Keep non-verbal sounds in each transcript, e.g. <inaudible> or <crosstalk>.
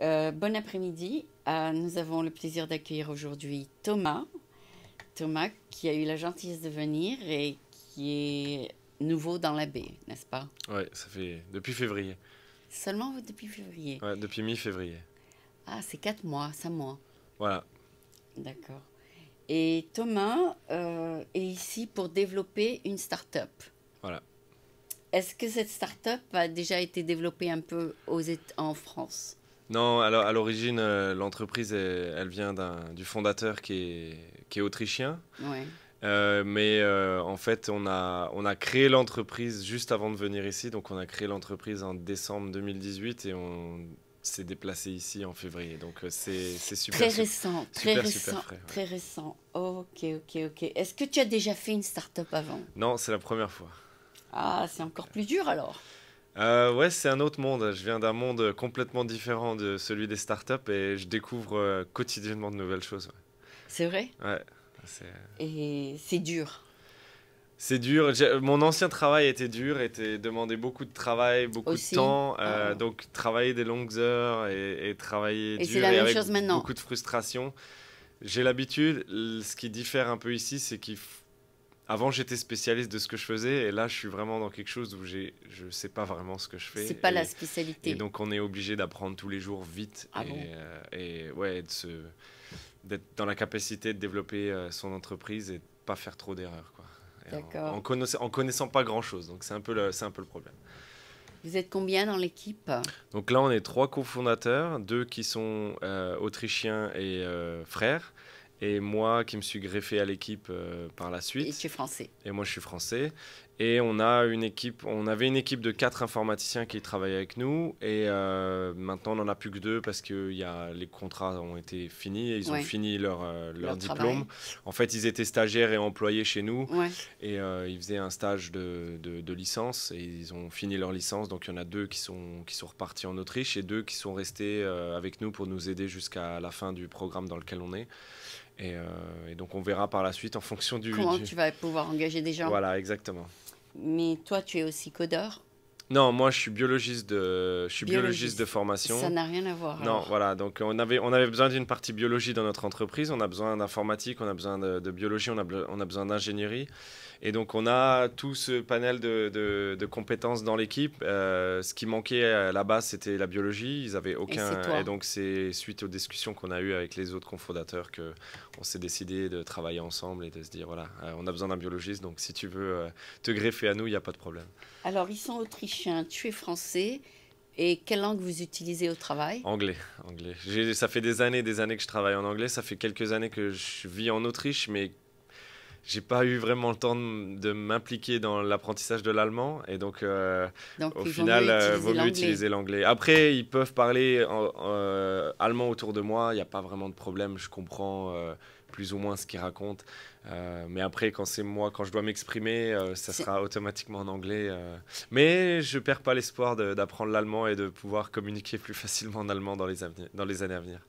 Euh, bon après-midi. Euh, nous avons le plaisir d'accueillir aujourd'hui Thomas. Thomas qui a eu la gentillesse de venir et qui est nouveau dans la baie, n'est-ce pas Oui, ça fait depuis février. Seulement depuis février Oui, depuis mi-février. Ah, c'est quatre mois, cinq mois. Voilà. D'accord. Et Thomas euh, est ici pour développer une start-up. Voilà. Est-ce que cette start-up a déjà été développée un peu aux en France non, à l'origine, euh, l'entreprise, elle, vient du fondateur qui est, autrichien. Euh, mais euh, en fait, on a, on a créé l'entreprise juste avant de venir ici. Donc, on a créé l'entreprise en décembre 2018 et on s'est déplacé ici en février. Donc, c'est super. Très récent, très récent, très récent. Ok, ok, ok. Est-ce que tu as déjà fait une start-up avant Non, c'est la première fois. Ah, c'est encore plus dur alors. Euh, ouais, c'est un autre monde. Je viens d'un monde complètement différent de celui des startups et je découvre euh, quotidiennement de nouvelles choses. C'est vrai Ouais. Euh, et c'est dur. C'est dur. Mon ancien travail était dur, était demandait beaucoup de travail, beaucoup de temps. Ah donc travailler des longues heures et, travailler dur avec beaucoup de frustration. J'ai l'habitude. Ce qui diffère un peu ici, c'est qu'il faut avant j'étais spécialiste de ce que je faisais et là je suis vraiment dans quelque chose où je je sais pas vraiment ce que je fais. C'est pas la spécialité. Et donc on est obligé d'apprendre tous les jours vite ah euh, et, ouais d'être dans la capacité de développer euh, son entreprise et de pas faire trop d'erreurs quoi. En, en, connaissant, en connaissant pas grand chose donc c'est un peu c'est un peu le problème. Vous êtes combien dans l'équipe Donc là on est trois cofondateurs, deux qui sont euh, autrichiens et frères et moi qui me suis greffé à l'équipe euh, par la suite. Et je suis français. Et moi je suis français. Et on a une équipe, on avait une équipe de quatre informaticiens qui travaillaient avec nous et euh, maintenant on n'en a plus que deux parce que les contrats ont été finis et ils ont fini leur, euh, diplôme. En fait, ils étaient stagiaires et employés chez nous et ils faisaient un stage de, de, licence et ils ont fini leur licence. Donc il y en a deux qui sont, qui sont repartis en Autriche et deux qui sont restés avec nous pour nous aider jusqu'à la fin du programme dans lequel on est. Euh, et, donc on verra par la suite en fonction du... Comment tu vas pouvoir engager des gens. Voilà, exactement. Mais toi, tu es aussi codeur non, moi je suis biologiste de, je suis biologiste. de formation. Ça n'a rien à voir. Non, voilà. Donc on avait, on avait besoin d'une partie biologie dans notre entreprise. On a besoin d'informatique, on a besoin de, biologie, on a besoin d'ingénierie. Et donc on a tout ce panel de, compétences dans l'équipe. Euh, ce qui manquait là-bas, c'était la biologie. Ils n'avaient aucun. Et, donc c'est suite aux discussions qu'on a eues avec les autres cofondateurs que s'est décidé de travailler ensemble et de se dire voilà, euh, on a besoin d'un biologiste. Donc si tu veux euh, te greffer à nous, il n'y a pas de problème. Alors ils sont autrichiens, tu es français. Et quelle langue vous utilisez au travail Anglais, anglais. Ça fait des années, des années que je travaille en anglais. Ça fait quelques années que je vis en Autriche, mais j'ai pas eu vraiment le temps de, m'impliquer dans l'apprentissage de l'allemand et donc, euh, au final, euh, il vaut mieux utiliser l'anglais. Après, ils peuvent parler en, euh, allemand autour de moi, il n'y a pas vraiment de problème, je comprends plus ou moins ce qu'ils racontent. mais après, quand c'est moi, quand je dois m'exprimer, ça sera automatiquement en anglais. Mais je perds pas l'espoir d'apprendre l'allemand et de pouvoir communiquer plus facilement en allemand dans les, dans les années à venir.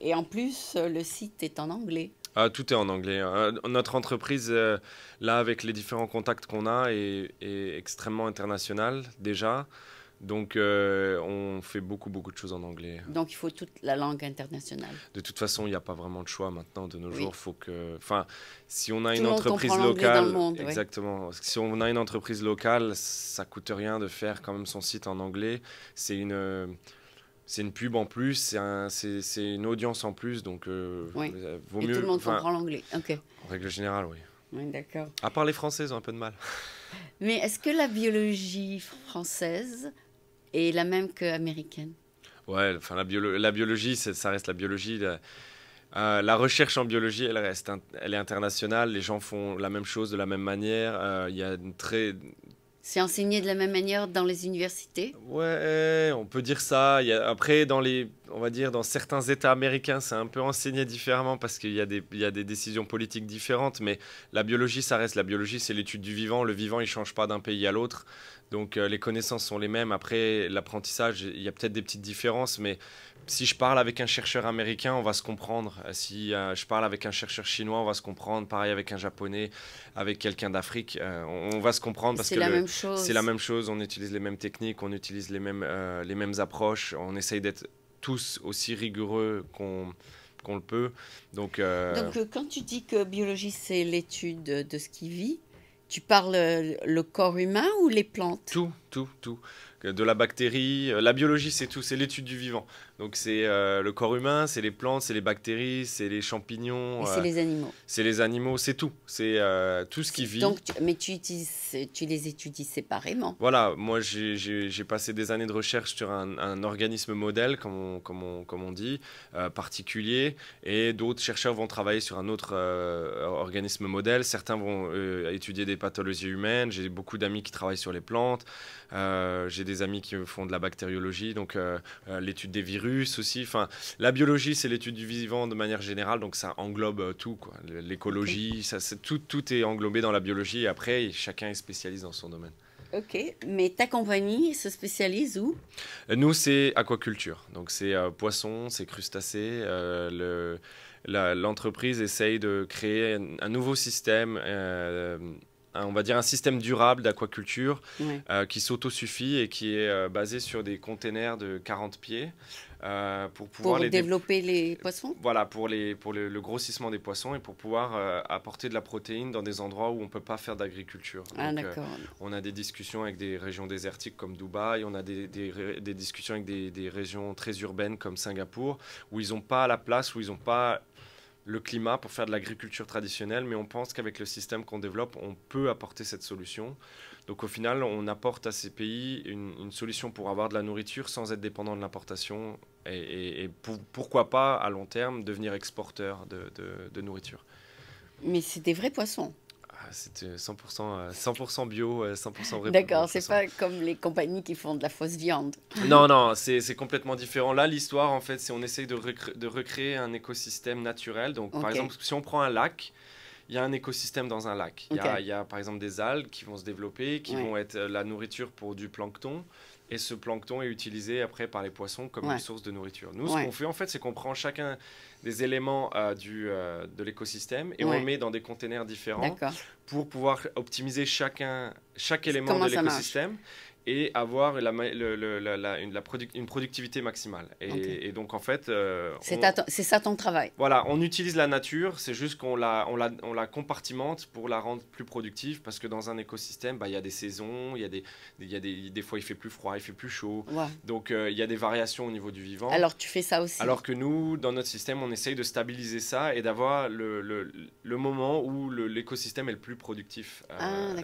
Et en plus, le site est en anglais. Ah, tout est en anglais. Euh, notre entreprise, euh, là, avec les différents contacts qu'on a, est, extrêmement internationale déjà. Donc, euh, on fait beaucoup, beaucoup de choses en anglais. Donc, il faut toute la langue internationale. De toute façon, il n'y a pas vraiment de choix maintenant de nos jours. Faut que, enfin, si on a une entreprise locale, exactement. Si on a une entreprise locale, ça coûte rien de faire quand même son site en anglais. C'est une c'est une pub en plus, c'est une audience en plus, donc euh, oui. Euh, Et Tout le monde comprend l'anglais. ok. En règle générale, oui. Oui, d'accord. À part les Français, ont un peu de mal. <laughs> Mais est-ce que la biologie française est la même qu'américaine Ouais, enfin la, la biologie, ça reste la biologie. Euh, la, recherche en biologie, elle reste, elle est internationale. Les gens font la même chose de la même manière. Euh, il y a une très c'est enseigné de la même manière dans les universités Ouais, on peut dire ça. Il après, dans les, on va dire, dans certains États américains, c'est un peu enseigné différemment parce qu'il y, y, a des décisions politiques différentes. Mais la biologie, ça reste. La biologie, c'est l'étude du vivant. Le vivant, il change pas d'un pays à l'autre. Donc, euh, les connaissances sont les mêmes. Après, l'apprentissage, il y a peut-être des petites différences, mais si je parle avec un chercheur américain, on va se comprendre. Euh, si euh, je parle avec un chercheur chinois, on va se comprendre. Pareil avec un japonais, avec quelqu'un d'Afrique, euh, on, va se comprendre parce que c'est la même chose. C'est la même chose. On utilise les mêmes techniques, on utilise les mêmes les mêmes approches. On essaye d'être tous aussi rigoureux qu'on qu'on le peut. Donc quand tu dis que biologie c'est l'étude de ce qui vit, tu parles le corps humain ou les plantes Tout, tout, tout. De la bactérie, la biologie, c'est tout, c'est l'étude du vivant. Donc c'est euh, le corps humain, c'est les plantes, c'est les bactéries, c'est les champignons. Et c'est euh, les animaux. C'est les animaux, c'est tout. C'est euh, tout ce qui vit. Donc, mais tu, tu les étudies séparément. Voilà, moi j'ai passé des années de recherche sur un, organisme modèle, comme on dit, particulier, et d'autres chercheurs vont travailler sur un autre organisme modèle. Certains vont étudier des pathologies humaines. J'ai beaucoup d'amis qui travaillent sur les plantes. j'ai des amis qui font de la bactériologie, donc l'étude des virus aussi. Enfin, la biologie, c'est l'étude du vivant de manière générale, donc ça englobe euh, tout. L'écologie, ça, tout, tout est englobé dans la biologie. après, chacun est spécialiste dans son domaine. Ok, mais ta compagnie se spécialise où Nous, c'est aquaculture. Donc, c'est poissons, euh, poisson, c'est crustacés. Euh, l'entreprise essaye de créer un, nouveau système. on va dire un système durable d'aquaculture qui s'autosuffit et qui est basé sur des containers de 40 pieds euh, pour les développer les poissons. Voilà, pour, les, pour le, grossissement des poissons et pour pouvoir euh, apporter de la protéine dans des endroits où on ne peut pas faire d'agriculture. Ah, euh, on a des discussions avec des régions désertiques comme Dubaï, on a des, des, discussions avec des, des régions très urbaines comme Singapour, où ils n'ont pas la place, où ils n'ont pas le climat pour faire de l'agriculture traditionnelle, mais on pense qu'avec le système qu'on développe, on peut apporter cette solution. Donc au final, on apporte à ces pays une, solution pour avoir de la nourriture sans être dépendant de l'importation et, pourquoi pas à long terme devenir exporteur de nourriture. Mais c'est des vrais poissons c'est 100%, euh, 100 euh, bio, 100% euh, vrai. D'accord, c'est pas comme les compagnies qui font de la fausse viande. <laughs> Non, non, c'est complètement différent. Là, l'histoire, en fait, c'est on essaye de, recréer un écosystème naturel. Donc, par exemple, si on prend un lac, il y a un écosystème dans un lac. Il y, y, a, par exemple, des algues qui vont se développer, qui vont être la nourriture pour du plancton. Et ce plancton est utilisé après par les poissons comme une source de nourriture. Nous, ce qu'on fait en fait, c'est qu'on prend chacun des éléments euh, du, euh, de l'écosystème et on les met dans des containers différents pour pouvoir optimiser chacun, chaque élément de l'écosystème et avoir la, la, la, une, productivité maximale. Et, donc, en fait... Euh, c'est ça ton travail. Voilà, on utilise la nature, c'est juste qu'on la, on la, on la compartimente pour la rendre plus productive, parce que dans un écosystème, bah, il y a des saisons, il y a des, y a des, des fois il fait plus froid, il fait plus chaud. Donc, euh, il y a des variations au niveau du vivant. Alors, tu fais ça aussi. Alors que nous, dans notre système, on essaye de stabiliser ça et d'avoir le, le, moment où l'écosystème est le plus productif euh,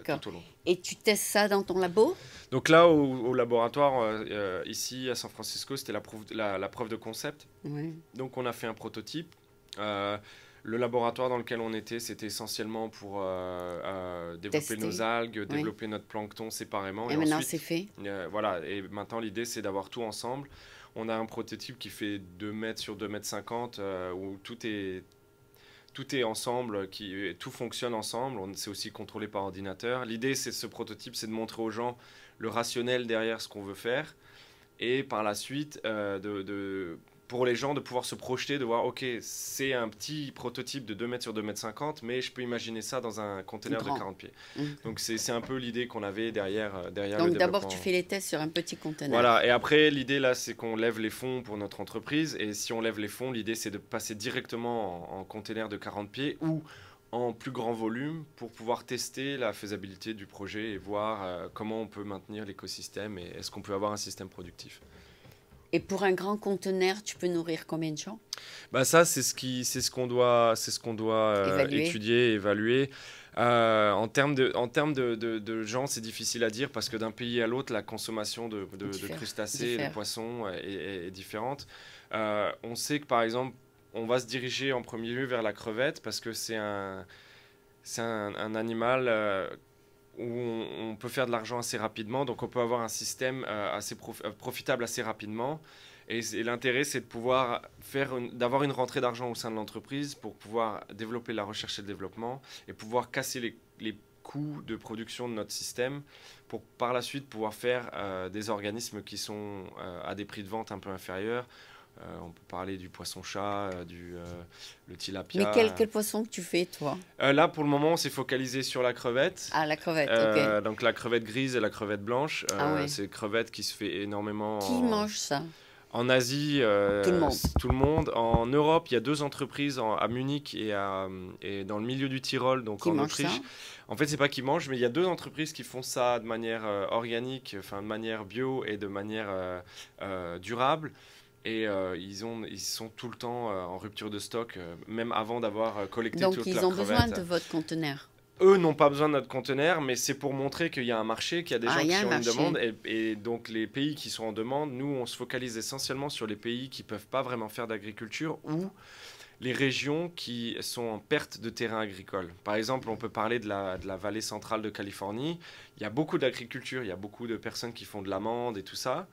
ah, tout Et tu testes ça dans ton labo donc, là, au, laboratoire, euh, euh, ici à San Francisco, c'était la preuve, la, preuve de concept. Donc, on a fait un prototype. Euh, le laboratoire dans lequel on était, c'était essentiellement pour développer nos algues, développer notre plancton séparément. Et, maintenant, c'est fait. voilà, et maintenant, l'idée, c'est d'avoir tout ensemble. On a un prototype qui fait 2 mètres sur 2 mètres 50, où tout est tout est ensemble, qui, tout fonctionne ensemble. C'est aussi contrôlé par ordinateur. L'idée, c'est ce prototype, c'est de montrer aux gens le rationnel derrière ce qu'on veut faire, et par la suite, euh, de, pour les gens, de pouvoir se projeter, de voir, ok, c'est un petit prototype de 2 mètres sur 2 mètres 50, mais je peux imaginer ça dans un conteneur de 40 pieds. Mmh. Donc c'est un peu l'idée qu'on avait derrière, euh, derrière Donc d'abord, tu fais les tests sur un petit conteneur. Voilà, et après, l'idée là, c'est qu'on lève les fonds pour notre entreprise, et si on lève les fonds, l'idée c'est de passer directement en, container conteneur de 40 pieds ou en plus grand volume pour pouvoir tester la faisabilité du projet et voir euh, comment on peut maintenir l'écosystème et est-ce qu'on peut avoir un système productif. Et pour un grand conteneur, tu peux nourrir combien de gens bah ça, c'est ce qui, c'est ce qu'on doit, c'est ce qu'on doit euh, étudier, évaluer. Euh, en termes de, en termes de, gens, c'est difficile à dire parce que d'un pays à l'autre, la consommation de, crustacés, et de poissons est, différente. on sait que par exemple, on va se diriger en premier lieu vers la crevette parce que c'est un, animal euh, où on, peut faire de l'argent assez rapidement, donc on peut avoir un système euh, assez euh, profitable assez rapidement. Et, l'intérêt, c'est de pouvoir faire d'avoir une rentrée d'argent au sein de l'entreprise pour pouvoir développer la recherche et le développement et pouvoir casser les, coûts de production de notre système pour par la suite pouvoir faire des organismes qui sont à des prix de vente un peu inférieurs euh, on peut parler du poisson-chat, euh, du euh, le tilapia. Mais quel, poisson que tu fais, toi Là, pour le moment, on s'est focalisé sur la crevette. Ah, la crevette, ok. Donc la crevette grise et la crevette blanche. Ah c'est une crevette qui se fait énormément. Qui mange ça en Asie, tout le, monde. En Europe, il y a deux entreprises à Munich et, dans le milieu du Tyrol, donc en Autriche. En fait, c'est pas qui mange, mais il y a deux entreprises qui font ça de manière organique, enfin de manière bio et de manière durable et euh, ils, ils sont tout le temps euh, en rupture de stock, euh, même avant d'avoir collecté Donc ils ont besoin de votre conteneur eux n'ont pas besoin de notre conteneur, mais c'est pour montrer qu'il y a un marché, qu'il y a des ah, gens qui ont une demande. Et, et, donc, les pays qui sont en demande, nous, on se focalise essentiellement sur les pays qui ne peuvent pas vraiment faire d'agriculture ou les régions qui sont en perte de terrain agricole. Par exemple, on peut parler de la, de la vallée centrale de Californie. Il y a beaucoup d'agriculture, il y a beaucoup de personnes qui font de l'amande et tout ça.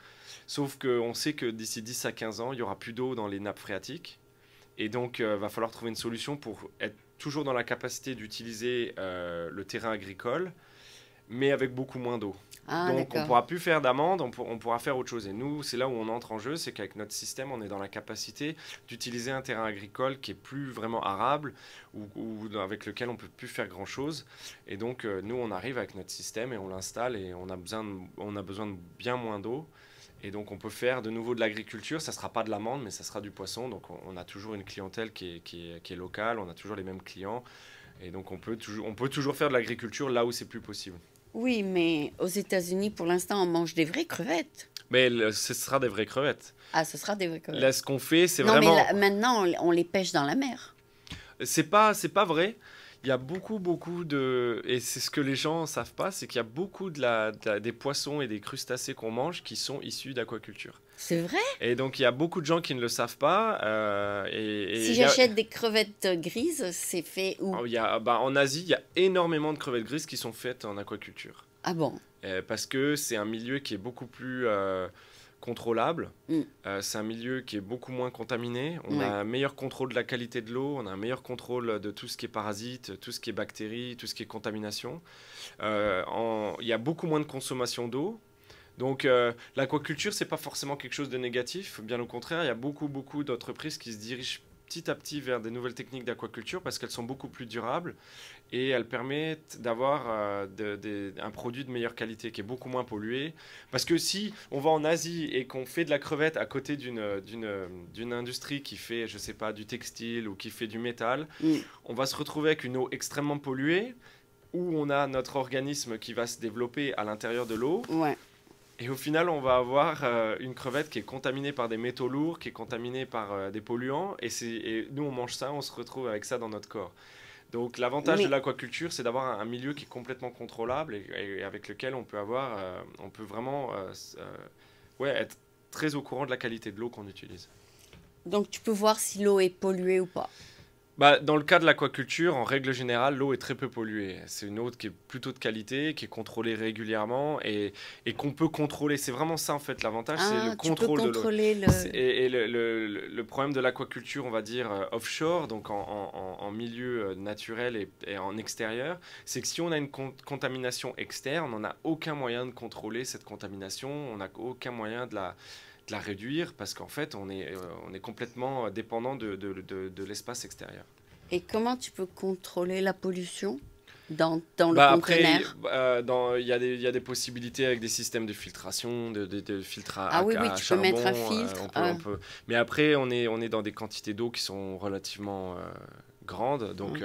Sauf qu'on sait que d'ici 10 à 15 ans, il y aura plus d'eau dans les nappes phréatiques. Et donc, il euh, va falloir trouver une solution pour être toujours dans la capacité d'utiliser euh, le terrain agricole, mais avec beaucoup moins d'eau. Ah, donc, on ne pourra plus faire d'amende, on, pourra faire autre chose. Et nous, c'est là où on entre en jeu, c'est qu'avec notre système, on est dans la capacité d'utiliser un terrain agricole qui est plus vraiment arable ou, avec lequel on ne peut plus faire grand-chose. Et donc, euh, nous, on arrive avec notre système et on l'installe et on a besoin on a besoin de bien moins d'eau. Et donc on peut faire de nouveau de l'agriculture, ça ne sera pas de l'amande, mais ça sera du poisson. Donc on, a toujours une clientèle qui est, locale, on a toujours les mêmes clients. Et donc on peut toujours, on peut toujours faire de l'agriculture là où c'est plus possible. Oui, mais aux États-Unis, pour l'instant, on mange des vraies crevettes. Mais ce sera des vraies crevettes. Ah, ce sera des vraies crevettes. Là, ce qu'on fait, c'est vraiment... Non, mais maintenant, on les pêche dans la mer. C'est pas, c'est pas vrai il y a beaucoup, beaucoup de. Et c'est ce que les gens ne savent pas, c'est qu'il y a beaucoup de la, des poissons et des crustacés qu'on mange qui sont issus d'aquaculture. C'est vrai Et donc, il y a beaucoup de gens qui ne le savent pas. Euh, et, si j'achète des crevettes grises, c'est fait où oh, il y a, bah, En Asie, il y a énormément de crevettes grises qui sont faites en aquaculture. Ah bon euh, Parce que c'est un milieu qui est beaucoup plus. Euh, contrôlable. Mm. Euh, c'est un milieu qui est beaucoup moins contaminé. On a un meilleur contrôle de la qualité de l'eau, on a un meilleur contrôle de tout ce qui est parasites, tout ce qui est bactéries, tout ce qui est contamination. Euh, il y a beaucoup moins de consommation d'eau. Donc euh, l'aquaculture, c'est pas forcément quelque chose de négatif, bien au contraire, il y a beaucoup beaucoup d'entreprises qui se dirigent petit à petit vers des nouvelles techniques d'aquaculture parce qu'elles sont beaucoup plus durables et elles permettent d'avoir euh, un produit de meilleure qualité qui est beaucoup moins pollué. Parce que si on va en Asie et qu'on fait de la crevette à côté d'une industrie qui fait, je sais pas, du textile ou qui fait du métal, mm. on va se retrouver avec une eau extrêmement polluée où on a notre organisme qui va se développer à l'intérieur de l'eau. Et au final, on va avoir euh, une crevette qui est contaminée par des métaux lourds, qui est contaminée par euh, des polluants, et, nous, on mange ça, on se retrouve avec ça dans notre corps. Donc l'avantage de l'aquaculture, c'est d'avoir un, milieu qui est complètement contrôlable et, avec lequel on peut avoir, euh, on peut vraiment ouais, être très au courant de la qualité de l'eau qu'on utilise. Donc tu peux voir si l'eau est polluée ou pas. Bah, dans le cas de l'aquaculture, en règle générale, l'eau est très peu polluée. C'est une eau qui est plutôt de qualité, qui est contrôlée régulièrement et, et qu'on peut contrôler. C'est vraiment ça, en fait, l'avantage, c'est ah, le contrôle de l'eau. Et, et le, le, le, problème de l'aquaculture, on va dire, euh, offshore, donc en, milieu euh, naturel et, en extérieur, c'est que si on a une contamination externe, on n'a aucun moyen de contrôler cette contamination, on n'a aucun moyen de la la réduire parce qu'en fait, on est, euh, on est complètement dépendant de, de, de, l'espace extérieur. Et comment tu peux contrôler la pollution dans, dans, le bah conteneur bah, Il y, y, a des possibilités avec des systèmes de filtration, de, filtres ah oui, tu peux mettre un euh, filtre. Mais après, on est, on est dans des quantités d'eau qui sont relativement euh, grandes. Donc,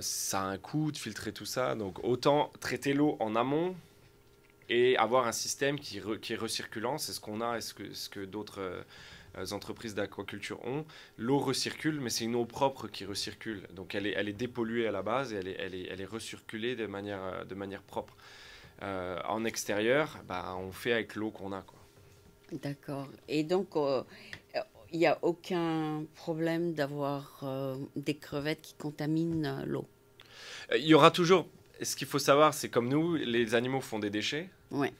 ça a un coût de filtrer tout ça. Donc, autant traiter l'eau en amont et avoir un système qui, est recirculant. C'est ce qu'on a et ce que, ce que d'autres euh, entreprises d'aquaculture ont. L'eau recircule, mais c'est une eau propre qui recircule. Donc elle est, dépolluée à la base et elle est, elle est, recirculée de manière, euh, de manière propre. Euh, en extérieur, bah, on fait avec l'eau qu'on a. D'accord. Et donc, il n'y a aucun problème d'avoir des crevettes qui contaminent l'eau Il y aura toujours ce qu'il faut savoir, c'est comme nous, les animaux font des déchets. Ouais.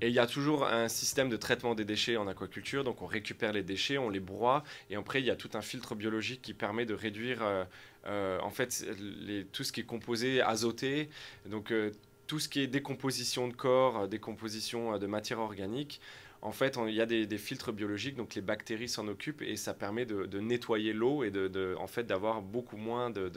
Et il y a toujours un système de traitement des déchets en aquaculture, donc on récupère les déchets, on les broie, et après il y a tout un filtre biologique qui permet de réduire euh, euh, en fait les, tout ce qui est composé azoté, donc euh, tout ce qui est décomposition de corps, décomposition de matière organique. En fait, il y a des, filtres biologiques, donc les bactéries s'en occupent et ça permet de, nettoyer l'eau et de, en fait d'avoir beaucoup moins de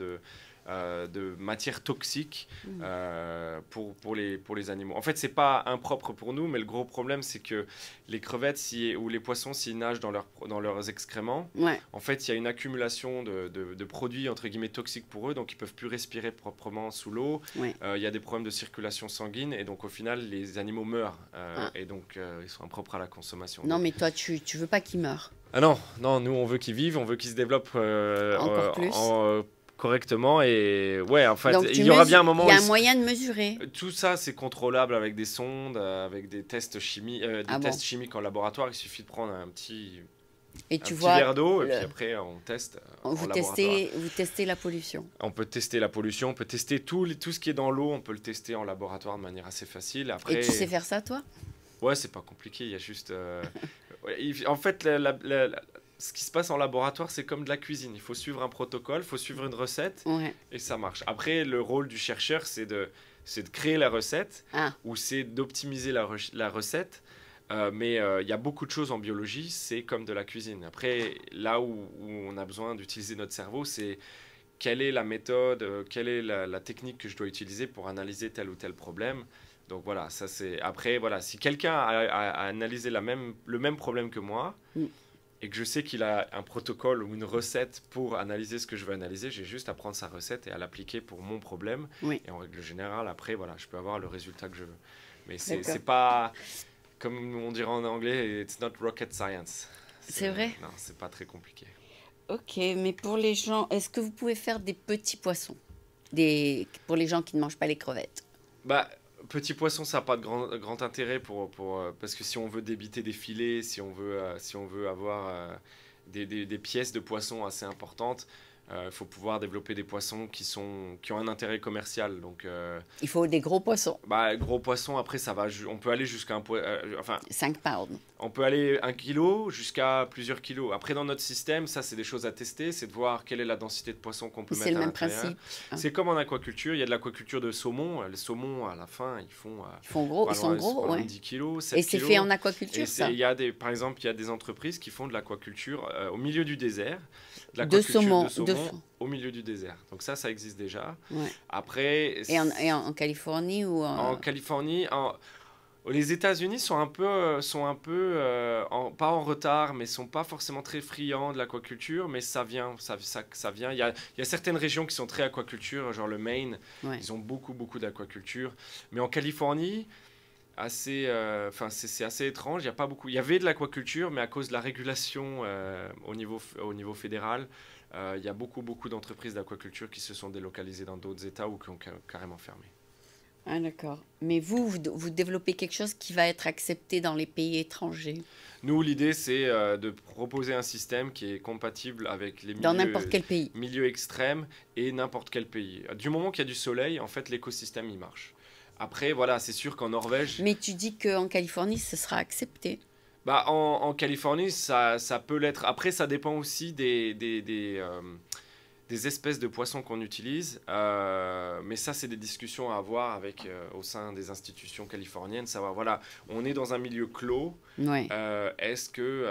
euh, de matières toxiques mmh. euh, pour, pour, les, pour les animaux. En fait, ce n'est pas impropre pour nous, mais le gros problème, c'est que les crevettes ou les poissons, s'ils nagent dans, dans leurs excréments, en fait, il y a une accumulation de, produits, entre guillemets, toxiques pour eux, donc ils peuvent plus respirer proprement sous l'eau. Euh, il y a des problèmes de circulation sanguine, et donc au final, les animaux meurent, ah. et donc ils sont impropres à la consommation. Non, mais toi, tu, ne veux pas qu'ils meurent ah non, non, nous on veut qu'ils vivent, on veut qu'ils se développent Encore plus correctement. Et ouais, en fait, il y aura bien un moment. Il y a un moyen de mesurer. Tout ça, c'est contrôlable avec des sondes, euh, avec des tests chimiques, euh, ah chimiques en laboratoire. Il suffit de prendre un petit. Et tu vois, verre d'eau, et puis après on teste. Euh, vous, testez, vous testez la pollution. On peut tester la pollution, on peut tester tout, tout ce qui est dans l'eau, on peut le tester en laboratoire de manière assez facile. Après, et tu sais faire ça toi Ouais, c'est pas compliqué, il y a juste. <laughs> en fait, la, ce qui se passe en laboratoire, c'est comme de la cuisine. Il faut suivre un protocole, il faut suivre une recette, et ça marche. Après, le rôle du chercheur, c'est de, de créer la recette, ah. ou c'est d'optimiser la, la, recette. Euh, mais euh, il y a beaucoup de choses en biologie, c'est comme de la cuisine. Après, là où, on a besoin d'utiliser notre cerveau, c'est quelle est la méthode, euh, quelle est la, technique que je dois utiliser pour analyser tel ou tel problème. Donc voilà, ça c'est. Après, voilà, si quelqu'un a, analysé la même, le même problème que moi, mm et que je sais qu'il a un protocole ou une recette pour analyser ce que je veux analyser, j'ai juste à prendre sa recette et à l'appliquer pour mon problème. Et en règle générale, après, voilà, je peux avoir le résultat que je veux. Mais c'est pas, comme on dirait en anglais, it's not rocket science. C'est euh, vrai Non, c'est pas très compliqué. Ok, mais pour les gens, est-ce que vous pouvez faire des petits poissons des, Pour les gens qui ne mangent pas les crevettes Bah petit poisson, ça n'a pas de grand, intérêt pour, euh, parce que si on veut débiter des filets, si on veut, euh, si on veut avoir euh, des, des, pièces de poisson assez importantes, il euh, faut pouvoir développer des poissons qui, sont, qui ont un intérêt commercial. Donc, euh, Il faut des gros poissons. Bah, gros poissons, après, ça va on peut aller jusqu'à un euh, enfin, 5 pounds. On peut aller un kilo jusqu'à plusieurs kilos. Après, dans notre système, ça, c'est des choses à tester. C'est de voir quelle est la densité de poissons qu'on peut mettre. C'est le même principe. Hein. C'est comme en aquaculture. Il y a de l'aquaculture de saumon. Les saumons, à la fin, ils font. Ils, font gros, ils sont gros, 10 kilos. 7 et c'est fait en aquaculture, ça. Y a des, par exemple, il y a des entreprises qui font de l'aquaculture au milieu du désert. De, saumon, au milieu du désert. Donc ça, ça existe déjà. Après... Et en, Californie ou en... Californie, les États-Unis sont un peu, sont un peu euh, pas en retard, mais sont pas forcément très friands de l'aquaculture, mais ça vient, ça, ça, vient. Il y, a, certaines régions qui sont très aquaculture, genre le Maine, ils ont beaucoup, beaucoup d'aquaculture. Mais en Californie, assez, euh, enfin c'est assez étrange. Il y a pas beaucoup. Il y avait de l'aquaculture, mais à cause de la régulation euh, au niveau au niveau fédéral, euh, il y a beaucoup, beaucoup d'entreprises d'aquaculture qui se sont délocalisées dans d'autres États ou qui ont carrément fermé. Ah, d'accord. Mais vous, vous, développez quelque chose qui va être accepté dans les pays étrangers. Nous, l'idée, c'est euh, de proposer un système qui est compatible avec les dans milieux, quel pays. milieux extrêmes et n'importe quel pays. Du moment qu'il y a du soleil, en fait, l'écosystème, y marche. Après, voilà, c'est sûr qu'en Norvège... Mais tu dis qu'en Californie, ce sera accepté. Bah, en, Californie, ça, ça peut l'être. Après, ça dépend aussi des, des, des, euh, espèces de poissons qu'on utilise. Euh, mais ça, c'est des discussions à avoir avec, euh, au sein des institutions californiennes. Savoir, voilà, on est dans un milieu clos. Est-ce que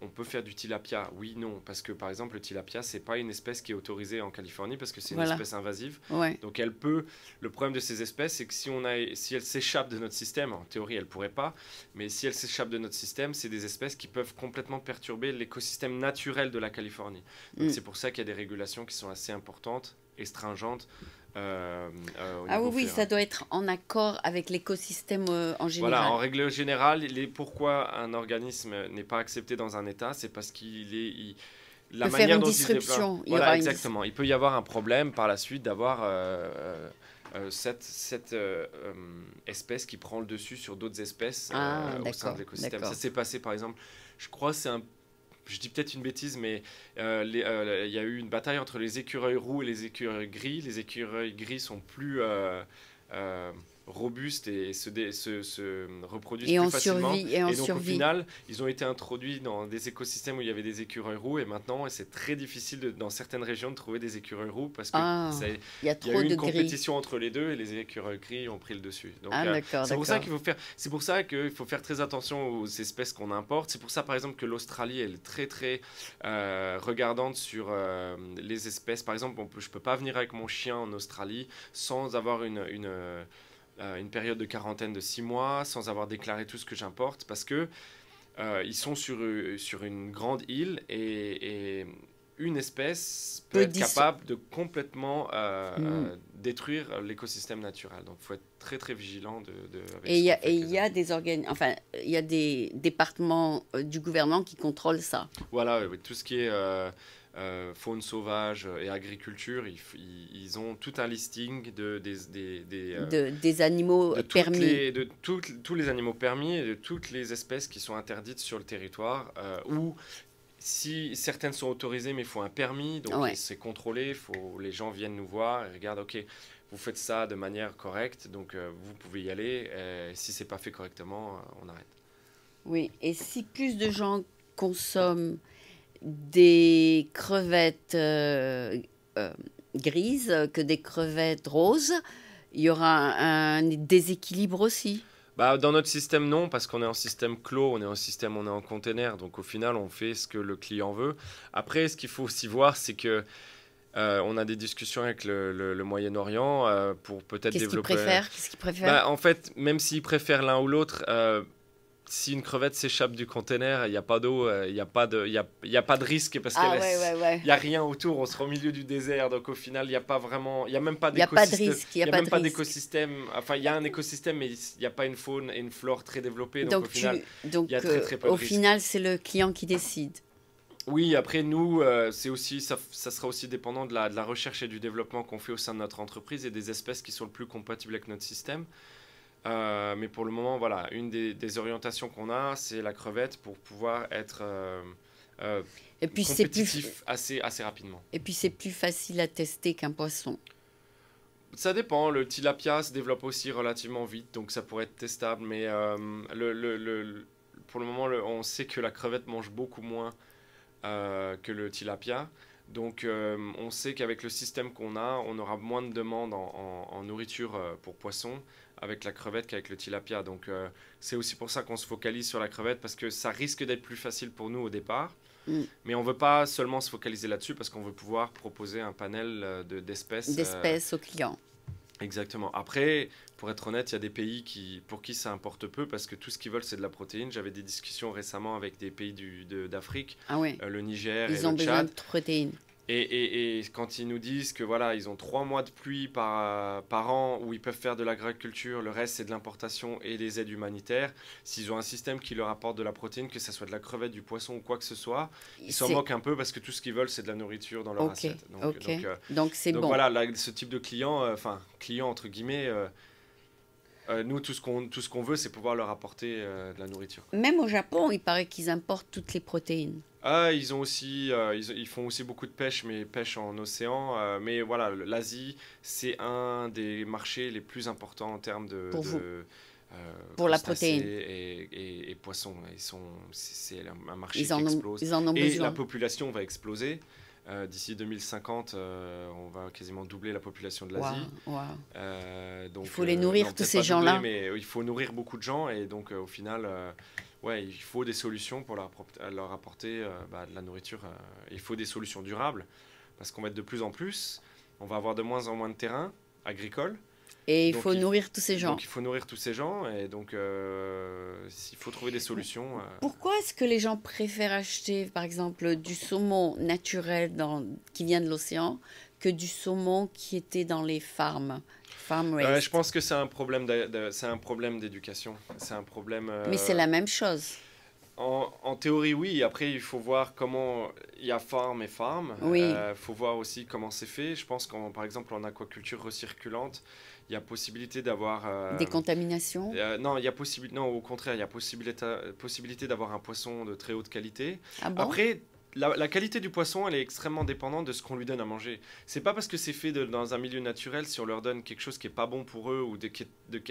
on peut faire du tilapia Oui, non, parce que par exemple, le tilapia, c'est pas une espèce qui est autorisée en Californie parce que c'est une espèce invasive. Donc elle peut. Le problème de ces espèces, c'est que si on a, si elles s'échappent de notre système, en théorie, elles pourraient pas, mais si elles s'échappent de notre système, c'est des espèces qui peuvent complètement perturber l'écosystème naturel de la Californie. Mm. C'est pour ça qu'il y a des régulations qui sont assez importantes et stringentes euh, euh, ah oui, oui, ça doit être en accord avec l'écosystème euh, en général. Voilà, en règle générale, les, pourquoi un organisme n'est pas accepté dans un État, c'est parce qu'il est... Il, la manière faire une disruption. Il, voilà, exactement. Il peut y avoir un problème par la suite d'avoir cette, cette espèce qui prend le dessus sur d'autres espèces ah, au sein de l'écosystème. Ça s'est passé, par exemple, je crois, c'est un je dis peut-être une bêtise, mais euh, euh, il y a eu une bataille entre les écureuils roux et les écureuils gris. Les écureuils gris sont plus... Euh, robustes et se, se, se reproduisent et plus facilement. Survie, et, en donc survie. au final, ils ont été introduits dans des écosystèmes où il y avait des écureuils roux et maintenant c'est très difficile dans certaines régions de trouver des écureuils roux parce que ah, il y a, trop eu de une compétition entre les deux et les écureuils gris ont pris le dessus. Donc ah, c'est pour ça qu'il faut faire, c'est pour ça qu'il faut faire très attention aux espèces qu'on importe. C'est pour ça par exemple que l'Australie est très très euh, regardante sur euh, les espèces. Par exemple, on peut, je peux pas venir avec mon chien en Australie sans avoir une euh, une période de quarantaine de six mois sans avoir déclaré tout ce que j'importe parce que euh, ils sont sur, euh, sur une grande île et, et une espèce peut, être capable de complètement euh, hmm. détruire l'écosystème naturel. Donc, il faut être très, très vigilant. De, et il y, a, des organes, enfin, il y a des départements euh, du gouvernement qui contrôlent ça. Voilà, tout ce qui est euh, faune sauvage et agriculture, ils, ont tout un listing de, des, des, des, animaux permis. de toutes, tous les animaux permis et de toutes les espèces qui sont interdites sur le territoire ou... Si certaines sont autorisées, mais il faut un permis, donc c'est contrôlé, faut, les gens viennent nous voir et regardent, ok, vous faites ça de manière correcte, donc euh, vous pouvez y aller. Euh, si si n'est pas fait correctement, euh, on arrête. Oui, et si plus de gens consomment des crevettes grises que des crevettes roses, il y aura un déséquilibre aussi. Bah, dans notre système, non, parce qu'on est en système clos, on est en système, on est en container. Donc au final, on fait ce que le client veut. Après, ce qu'il faut aussi voir, c'est que euh, on a des discussions avec le, Moyen-Orient euh, pour peut-être développer. Qu'est-ce qu'ils préfèrent, bah, En fait, même s'ils préfèrent l'un ou l'autre, euh, si une crevette s'échappe du container, il n'y a pas d'eau, il n'y a, pas de, y a, y a pas de risque parce qu'il n'y a rien autour, on sera au milieu du désert. Donc au final, il n'y a pas vraiment, il n'y a même pas d'écosystème. Il n'y a pas de risque. Il a, même pas d'écosystème. Enfin, il y a un écosystème, mais il n'y a pas une faune et une flore très développée. Donc, au final, Au final, c'est le client qui décide. Oui, après nous, c'est aussi ça, sera aussi dépendant de la recherche et du développement qu'on fait au sein de notre entreprise et des espèces qui sont le plus compatibles avec notre système. Euh, mais pour le moment, voilà, une des, orientations qu'on a, c'est la crevette pour pouvoir être euh, euh compétitif assez, assez rapidement. Et puis c'est plus facile à tester qu'un poisson. Ça dépend, le tilapia se développe aussi relativement vite, donc ça pourrait être testable, mais euh, pour le moment, on sait que la crevette mange beaucoup moins que le tilapia. Donc euh, on sait qu'avec le système qu'on a, on aura moins de demandes en, nourriture euh, pour poissons avec la crevette qu'avec le tilapia. Donc euh, c'est aussi pour ça qu'on se focalise sur la crevette parce que ça risque d'être plus facile pour nous au départ. Mm. Mais on ne veut pas seulement se focaliser là-dessus parce qu'on veut pouvoir proposer un panel d'espèces. d'espèces aux clients. Exactement. Après, pour être honnête, il y a des pays qui, pour qui ça importe peu parce que tout ce qu'ils veulent, c'est de la protéine. J'avais des discussions récemment avec des pays d'Afrique, le Niger et le Niger Ils ont besoin de protéines. Et, quand ils nous disent que voilà, ils ont trois mois de pluie par, an où ils peuvent faire de l'agriculture, le reste c'est de l'importation et des aides humanitaires, s'ils ont un système qui leur apporte de la protéine, que ce soit de la crevette, du poisson ou quoi que ce soit, ils s'en moquent un peu parce que tout ce qu'ils veulent c'est de la nourriture dans leur assiette. Donc euh, c'est voilà, ce type de client, euh, enfin client entre guillemets, euh, euh, nous, tout ce qu'on ce veut, c'est pouvoir leur apporter euh, de la nourriture. Même au Japon, il paraît qu'ils importent toutes les protéines. Ah, ils ont aussi, euh, ils, ils, font aussi beaucoup de pêche, mais pêche en océan. mais voilà, l'Asie, c'est un des marchés les plus importants en termes de. Pour vous. Pour la protéine. Et, et, poissons. c'est un marché qui explose. ils en ont et la population va exploser. Euh, d'ici 2050, euh, on va quasiment doubler la population de l'Asie. Euh, il faut les nourrir, tous ces gens-là. Mais il faut nourrir beaucoup de gens. Et donc, au final, ouais, il faut des solutions pour leur, apporter bah, de la nourriture. il faut des solutions durables. Parce qu'on va être de plus en plus. On va avoir de moins en moins de terrain agricole. Et il faut nourrir tous ces gens. Donc il faut nourrir tous ces gens et donc euh, il faut trouver des solutions. Euh, pourquoi est-ce que les gens préfèrent acheter par exemple du saumon naturel dans, qui vient de l'océan que du saumon qui était dans les farms euh, Je pense que c'est un problème c'est un problème d'éducation. C'est un problème. Mais c'est la même chose. En, théorie, oui. Après, il faut voir comment il y a farm et farm. Il faut voir aussi comment c'est fait. Je pense qu'en par exemple en aquaculture recirculante, il y a possibilité d'avoir... Euh, des contaminations euh, Non, il y a Non, au contraire, il y a possibilité, possibilité d'avoir un poisson de très haute qualité. Ah Après, la, qualité du poisson, elle est extrêmement dépendante de ce qu'on lui donne à manger. C'est pas parce que c'est fait dans un milieu naturel, si on leur donne quelque chose qui est pas bon pour eux ou euh, qui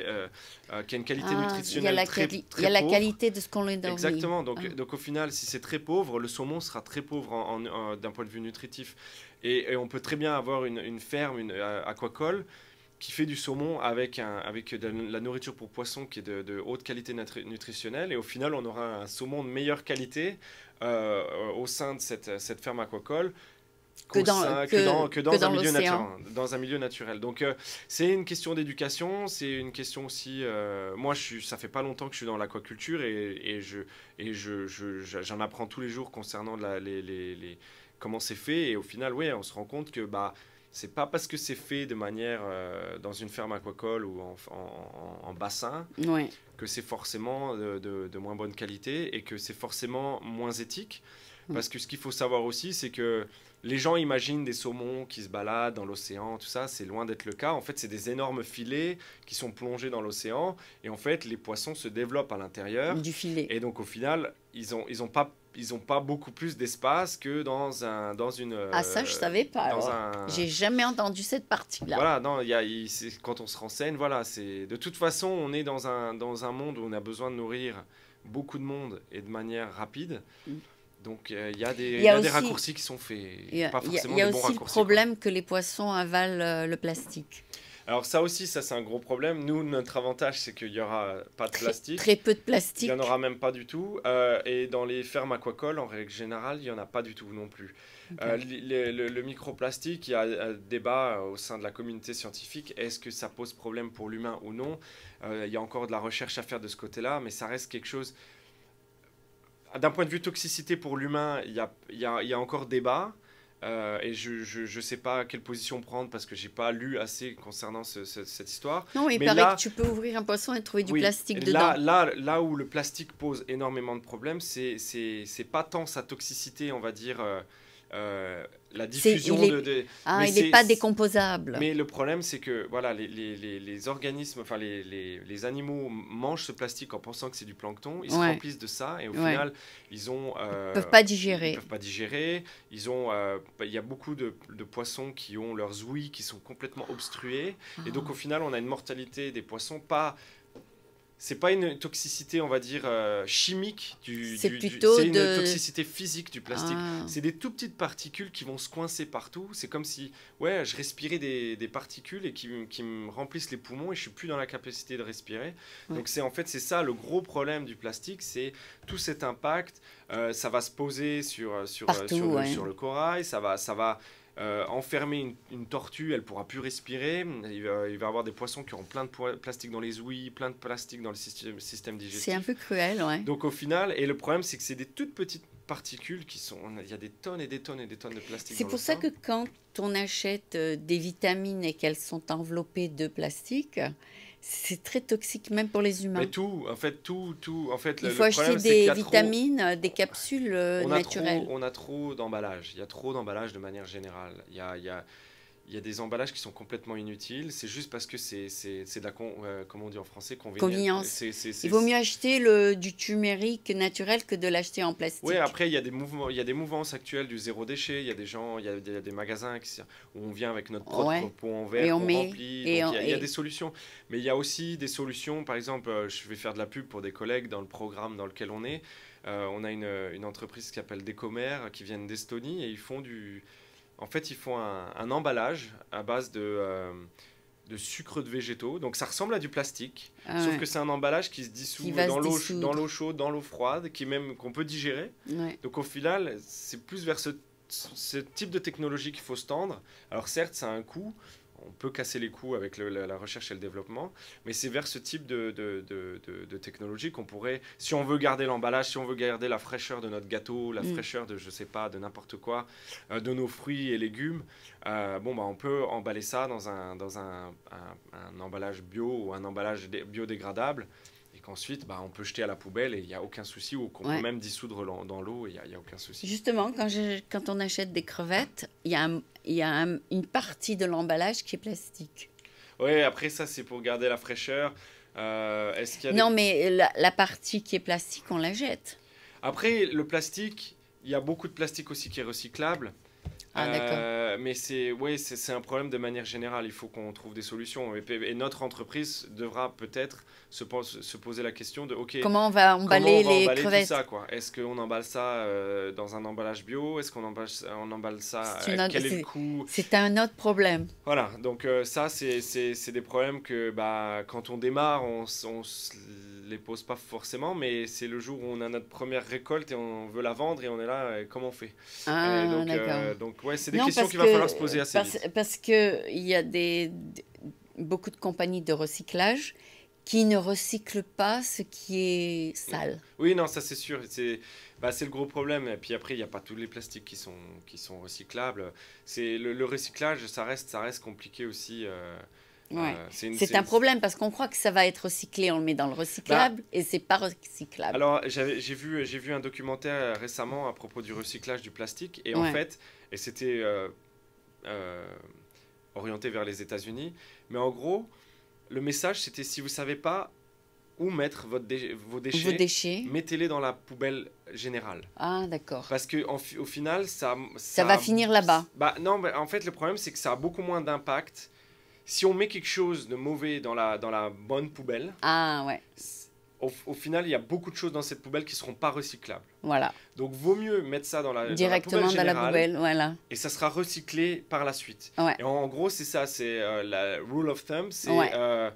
a une qualité ah, nutritionnelle très, Il y a la qualité de ce qu'on lui donne. Exactement. Donc, ah. donc au final, si c'est très pauvre, le saumon sera très pauvre en, d'un point de vue nutritif. Et, on peut très bien avoir une, une ferme, une aquacole qui fait du saumon avec, un, avec de la nourriture pour poisson qui est de, haute qualité nutritionnelle. Et au final, on aura un saumon de meilleure qualité euh, au sein de cette, cette ferme aquacole que dans, que, dans, un milieu naturel, dans un milieu naturel. Donc euh, c'est une question d'éducation, c'est une question aussi. Euh, moi, je suis, ça fait pas longtemps que je suis dans l'aquaculture et, et, je et je j'en apprends tous les jours concernant la, les, les, les, comment c'est fait. Et au final, oui, on se rend compte que bah c'est pas parce que c'est fait de manière euh, dans une ferme aquacole ou en, bassin que c'est forcément de, moins bonne qualité et que c'est forcément moins éthique. Mm. Parce que ce qu'il faut savoir aussi, c'est que les gens imaginent des saumons qui se baladent dans l'océan, tout ça, c'est loin d'être le cas. En fait, c'est des énormes filets qui sont plongés dans l'océan et en fait, les poissons se développent à l'intérieur. Du filet. Et donc, au final, ils n'ont ils ont pas ils n'ont pas beaucoup plus d'espace que dans, un, dans une... Ah ça, je ne euh, savais pas. J'ai jamais entendu cette partie-là. Voilà, non, y a, quand on se renseigne, voilà, c'est... De toute façon, on est dans un, dans un monde où on a besoin de nourrir beaucoup de monde et de manière rapide. Mm. Donc euh, il y a, des, y a des raccourcis qui sont faits. Il y a, y a aussi le problème que les poissons avalent euh, le plastique. Alors ça aussi, ça c'est un gros problème. Nous, notre avantage, c'est qu'il n'y aura pas de plastique. Très peu de plastique. Il n'y en aura même pas du tout. Euh, et dans les fermes aquacoles, en règle générale, il n'y en a pas du tout non plus. Euh, le, microplastique, il y a un euh, débat au sein de la communauté scientifique. Est-ce que ça pose problème pour l'humain ou non Il y a encore de la recherche à faire de ce côté-là, mais ça reste quelque chose... D'un point de vue toxicité pour l'humain, il y a, encore débat. Euh, et je ne sais pas quelle position prendre parce que je j'ai pas lu assez concernant cette histoire. Non, il Mais paraît que tu peux ouvrir un poisson et trouver du plastique là, dedans. Là, où le plastique pose énormément de problèmes, c'est pas tant sa toxicité, on va dire. Euh, euh, la diffusion il de, ah, il n'est pas décomposable. Mais le problème, c'est que voilà, les, les, les, organismes, enfin les, animaux mangent ce plastique en pensant que c'est du plancton. Ils se remplissent de ça et au final, ils ont. Euh, peuvent pas digérer. Ils peuvent pas digérer. Ils ont. Euh, il y a beaucoup de, de, poissons qui ont leurs ouïes qui sont complètement obstruées et ah. donc au final, on a une mortalité des poissons pas c'est pas une toxicité, on va dire, euh, chimique du. C'est plutôt une toxicité physique du plastique. Ah. C'est des tout petites particules qui vont se coincer partout. C'est comme si, ouais, je respirais des, particules et qui, qui, me remplissent les poumons et je suis plus dans la capacité de respirer. Donc c'est en fait c'est ça le gros problème du plastique, c'est tout cet impact. Euh, ça va se poser sur sur sur, sur, le corail, ça va ça va euh, enfermer une, tortue, elle pourra plus respirer. Il va, il avoir des poissons qui auront plein de plastique dans les ouïes, plein de plastique dans le système, digestif. C'est un peu cruel, ouais. Donc au final, et le problème, c'est que c'est des toutes petites particules qui sont. Il y a des tonnes et des tonnes et des tonnes de plastique. C'est pour ça que quand on achète euh, des vitamines et qu'elles sont enveloppées de plastique, c'est très toxique même pour les humains. Mais tout, en fait, tout, tout, en fait. Il faut acheter des vitamines, euh, des capsules euh, naturelles. on a trop d'emballage. Il y a trop d'emballage de manière générale. Il y a, il y a il y a des emballages qui sont complètement inutiles. C'est juste parce que c'est de la, euh, comment on dit en français, convenience. il vaut mieux acheter le, du turmeric naturel que de l'acheter en plastique. Oui, après, il y, a des mouvements, il y a des mouvances actuelles du zéro déchet. Il y a des gens, il y a des, magasins où on vient avec notre propre pot en verre, et on, il, y a, des solutions. Mais il y a aussi des solutions. Par exemple, euh, je vais faire de la pub pour des collègues dans le programme dans lequel on est. Euh, on a une, une entreprise qui s'appelle Décommer, qui viennent d'Estonie, et ils font du en fait, ils font un, emballage à base euh, de, sucre de végétaux. Donc ça ressemble à du plastique, ah sauf que c'est un emballage qui se dissout dans l'eau chaude, dans l'eau froide, qui même qu'on peut digérer. Donc au final, c'est plus vers ce, ce type de technologie qu'il faut se tendre. Alors certes, ça a un coût, on peut casser les coûts avec la, recherche et le développement, mais c'est vers ce type de, technologie qu'on pourrait, si on veut garder l'emballage, si on veut garder la fraîcheur de notre gâteau, la mm. fraîcheur de, je sais pas, de n'importe quoi, euh, de nos fruits et légumes, euh, bon, bah, on peut emballer ça dans un emballage bio ou un emballage biodégradable Ensuite, bah, on peut jeter à la poubelle et il n'y a aucun souci, ou qu'on peut même dissoudre dans l'eau, il n'y a, aucun souci. Justement, quand, on achète des crevettes, il y a, une partie de l'emballage qui est plastique. Oui, après ça, c'est pour garder la fraîcheur. Euh, non, mais la, partie qui est plastique, on la jette. Après, le plastique, il y a beaucoup de plastique aussi qui est recyclable. Ah, euh, mais c'est oui, c'est un problème de manière générale. Il faut qu'on trouve des solutions. Et, notre entreprise devra peut-être se, se, poser la question de OK, comment on va emballer on va les emballer crevettes ça, quoi Est-ce qu'on emballe ça euh, dans un emballage bio Est-ce qu'on emballe, on ça Quel C'est un autre problème. Voilà. Donc euh, ça, c'est des problèmes que bah, quand on démarre, on, on se les pose pas forcément, mais c'est le jour où on a notre première récolte et on veut la vendre et on est là, euh, comment on fait ah, donc, euh, donc, ouais, c'est des questions qu'il va falloir se poser assez parce, vite. Parce qu'il y a des, beaucoup de compagnies de recyclage qui ne recyclent pas ce qui est sale. Oui, non, ça c'est sûr. C'est bah, le gros problème. Et puis après, il n'y a pas tous les plastiques qui sont, qui sont recyclables. Le, le recyclage, ça reste, ça reste compliqué aussi. Euh, euh, c'est un problème parce qu'on croit que ça va être recyclé, on le met dans le recyclable bah, et c'est pas recyclable. Alors j'ai vu, un documentaire récemment à propos du recyclage du plastique et en fait, et c'était euh, euh, orienté vers les États-Unis, mais en gros, le message c'était si vous savez pas où mettre vos déchets, mettez-les dans la poubelle générale. Ah, d'accord. Parce qu'au final, ça, va finir là-bas. Bah, non, mais en fait, le problème, c'est que ça a beaucoup moins d'impact si on met quelque chose de mauvais dans la, dans la bonne poubelle, ah, ouais. Au, final, il y a beaucoup de choses dans cette poubelle qui ne seront pas recyclables. Voilà. Donc, vaut mieux mettre ça dans la, Directement dans la poubelle, générale, dans la poubelle voilà. Et ça sera recyclé par la suite. Et en, gros, c'est ça, c'est euh, la rule of thumb, c'est... Euh,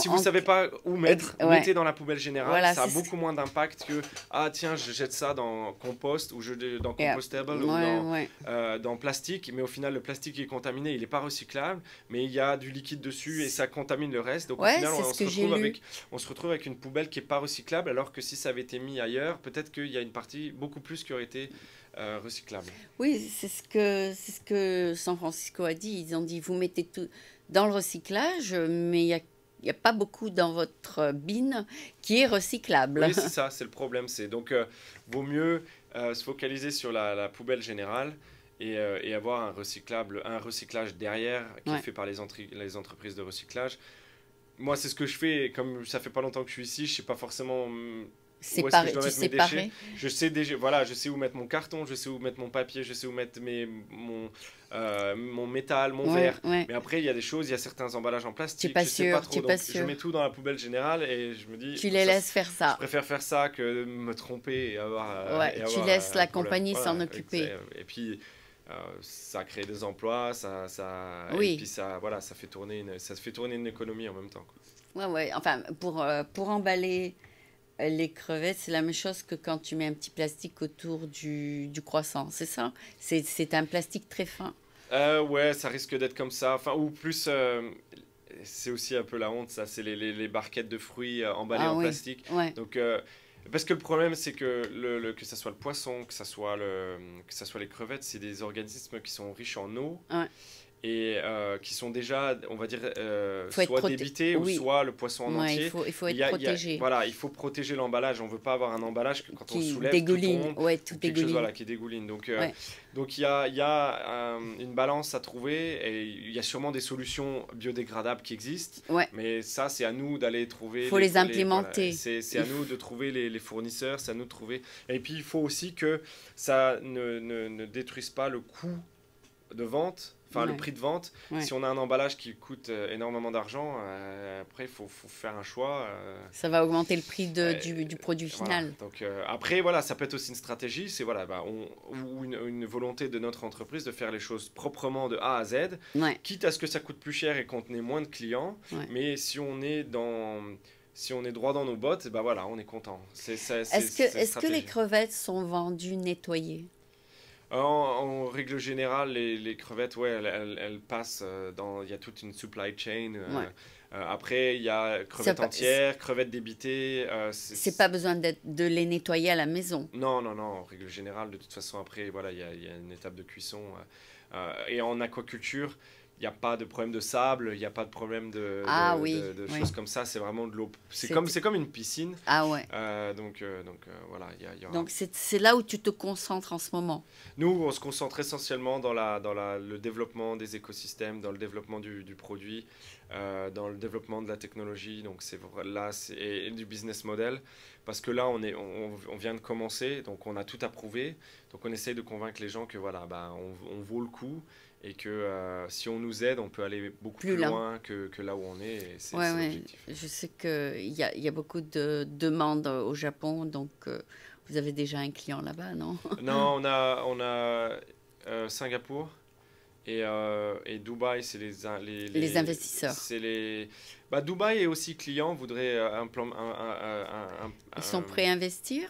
si vous ne savez pas où mettre, mettez dans la poubelle générale. ça a beaucoup moins d'impact que ah tiens, je jette ça dans compost ou je dans compostable ou euh, dans, plastique. Mais au final, le plastique est contaminé, il n'est pas recyclable, mais il y a du liquide dessus et ça contamine le reste. Donc au final, on, se retrouve avec, on se retrouve avec une poubelle qui n'est pas recyclable, alors que si ça avait été mis ailleurs, peut-être qu'il y a une partie beaucoup plus qui aurait été euh, recyclable. Oui, c'est ce que c'est ce que San Francisco a dit. Ils ont dit vous mettez tout dans le recyclage, mais il y a il n'y a pas beaucoup dans votre bin qui est recyclable. Oui, c'est ça, c'est le problème. C'est donc euh, vaut mieux euh, se focaliser sur la, poubelle générale euh, et, avoir un recyclable, un recyclage derrière qui est fait par les, les entreprises de recyclage. Moi, c'est ce que je fais. Comme ça fait pas longtemps que je suis ici, je sais pas forcément hmm, séparer, tu Je sais déjà, voilà, je sais où mettre mon carton, je sais où mettre mon papier, je sais où mettre mes, mon, euh, mon métal, mon verre. Mais après, il y a des choses, il y a certains emballages en plastique. Pas je sais pas trop. je mets tout dans la poubelle générale et je me dis. Tu les laisses faire ça. Je préfère faire ça que me tromper et avoir. Euh, tu laisses euh, la compagnie s'en occuper. Et, puis. ça crée des emplois, ça, ça, oui. et puis ça, voilà, ça fait tourner, une, ça fait tourner une économie en même temps. Ouais, ouais. Enfin, pour pour emballer les crevettes, c'est la même chose que quand tu mets un petit plastique autour du, du croissant, c'est ça C'est un plastique très fin. Euh, ouais, ça risque d'être comme ça. Enfin, ou plus, euh, c'est aussi un peu la honte, ça. C'est les, barquettes de fruits euh, emballées ah en plastique. Donc, parce que le problème, c'est que le, que ce soit le poisson, que ce soit le, que soit les crevettes, c'est des organismes qui sont riches en eau et euh, qui sont déjà, on va dire, euh, soit débités ou soit le poisson en entier. Il faut, il faut être protégé. voilà, il faut protéger l'emballage. On ne veut pas avoir un emballage que quand qui on soulève, dégouline. tout tombe, tout dégouline. Chose, qui dégouline. Donc, euh, donc il y a, y a une balance à trouver et il y a sûrement des solutions biodégradables qui existent. Mais ça, c'est à nous d'aller trouver. Il faut les, implémenter. c'est à nous de trouver les, fournisseurs, c'est à nous de trouver. Et puis, il faut aussi que ça ne, ne détruise pas le coût de vente enfin le prix de vente. Si on a un emballage qui coûte euh, énormément d'argent, euh, après il faut, faut, faire un choix. Euh. ça va augmenter le prix de, du, produit final. Donc après voilà, ça peut être aussi une stratégie, c'est voilà, bah, ou une, volonté de notre entreprise de faire les choses proprement de A à Z, quitte à ce que ça coûte plus cher et qu'on tenait moins de clients. Mais si on est dans si on est droit dans nos bottes, bah voilà, on est content. Est-ce est, que les crevettes sont vendues nettoyées euh, en, règle générale, les, crevettes, ouais, elles, passent euh, dans. Il y a toute une supply chain. Euh, après, il y a crevettes entières, crevettes débitées. c'est pas besoin de les nettoyer à la maison. Non, non, non. En règle générale, de toute façon, après, voilà, il y, a une étape de cuisson. et en aquaculture, il n'y a pas de problème de sable, il n'y a pas de problème de, ah choses comme ça. C'est vraiment de l'eau. C'est comme, comme une piscine. Ah ouais. donc, donc voilà. Donc c'est là où tu te concentres en ce moment Nous, on se concentre essentiellement dans, la, dans la, le développement des écosystèmes, dans le développement du, du produit, euh, dans le développement de la technologie, donc c'est là, et, du business model. Parce que là, on, est, on, vient de commencer, donc on a tout approuvé. Donc on essaye de convaincre les gens que voilà, bah, on, on vaut le coup et que euh, si on nous aide, on peut aller beaucoup plus, loin que, là où on est. Je sais qu'il y a, y a beaucoup de demandes au Japon, donc euh, vous avez déjà un client là-bas, non <laughs> Non, on a, on a euh, Singapour et, et Dubaï, c'est les, les, les, investisseurs. C'est les... Bah, Dubaï est aussi client, voudrait un plan. un, Ils sont prêts à investir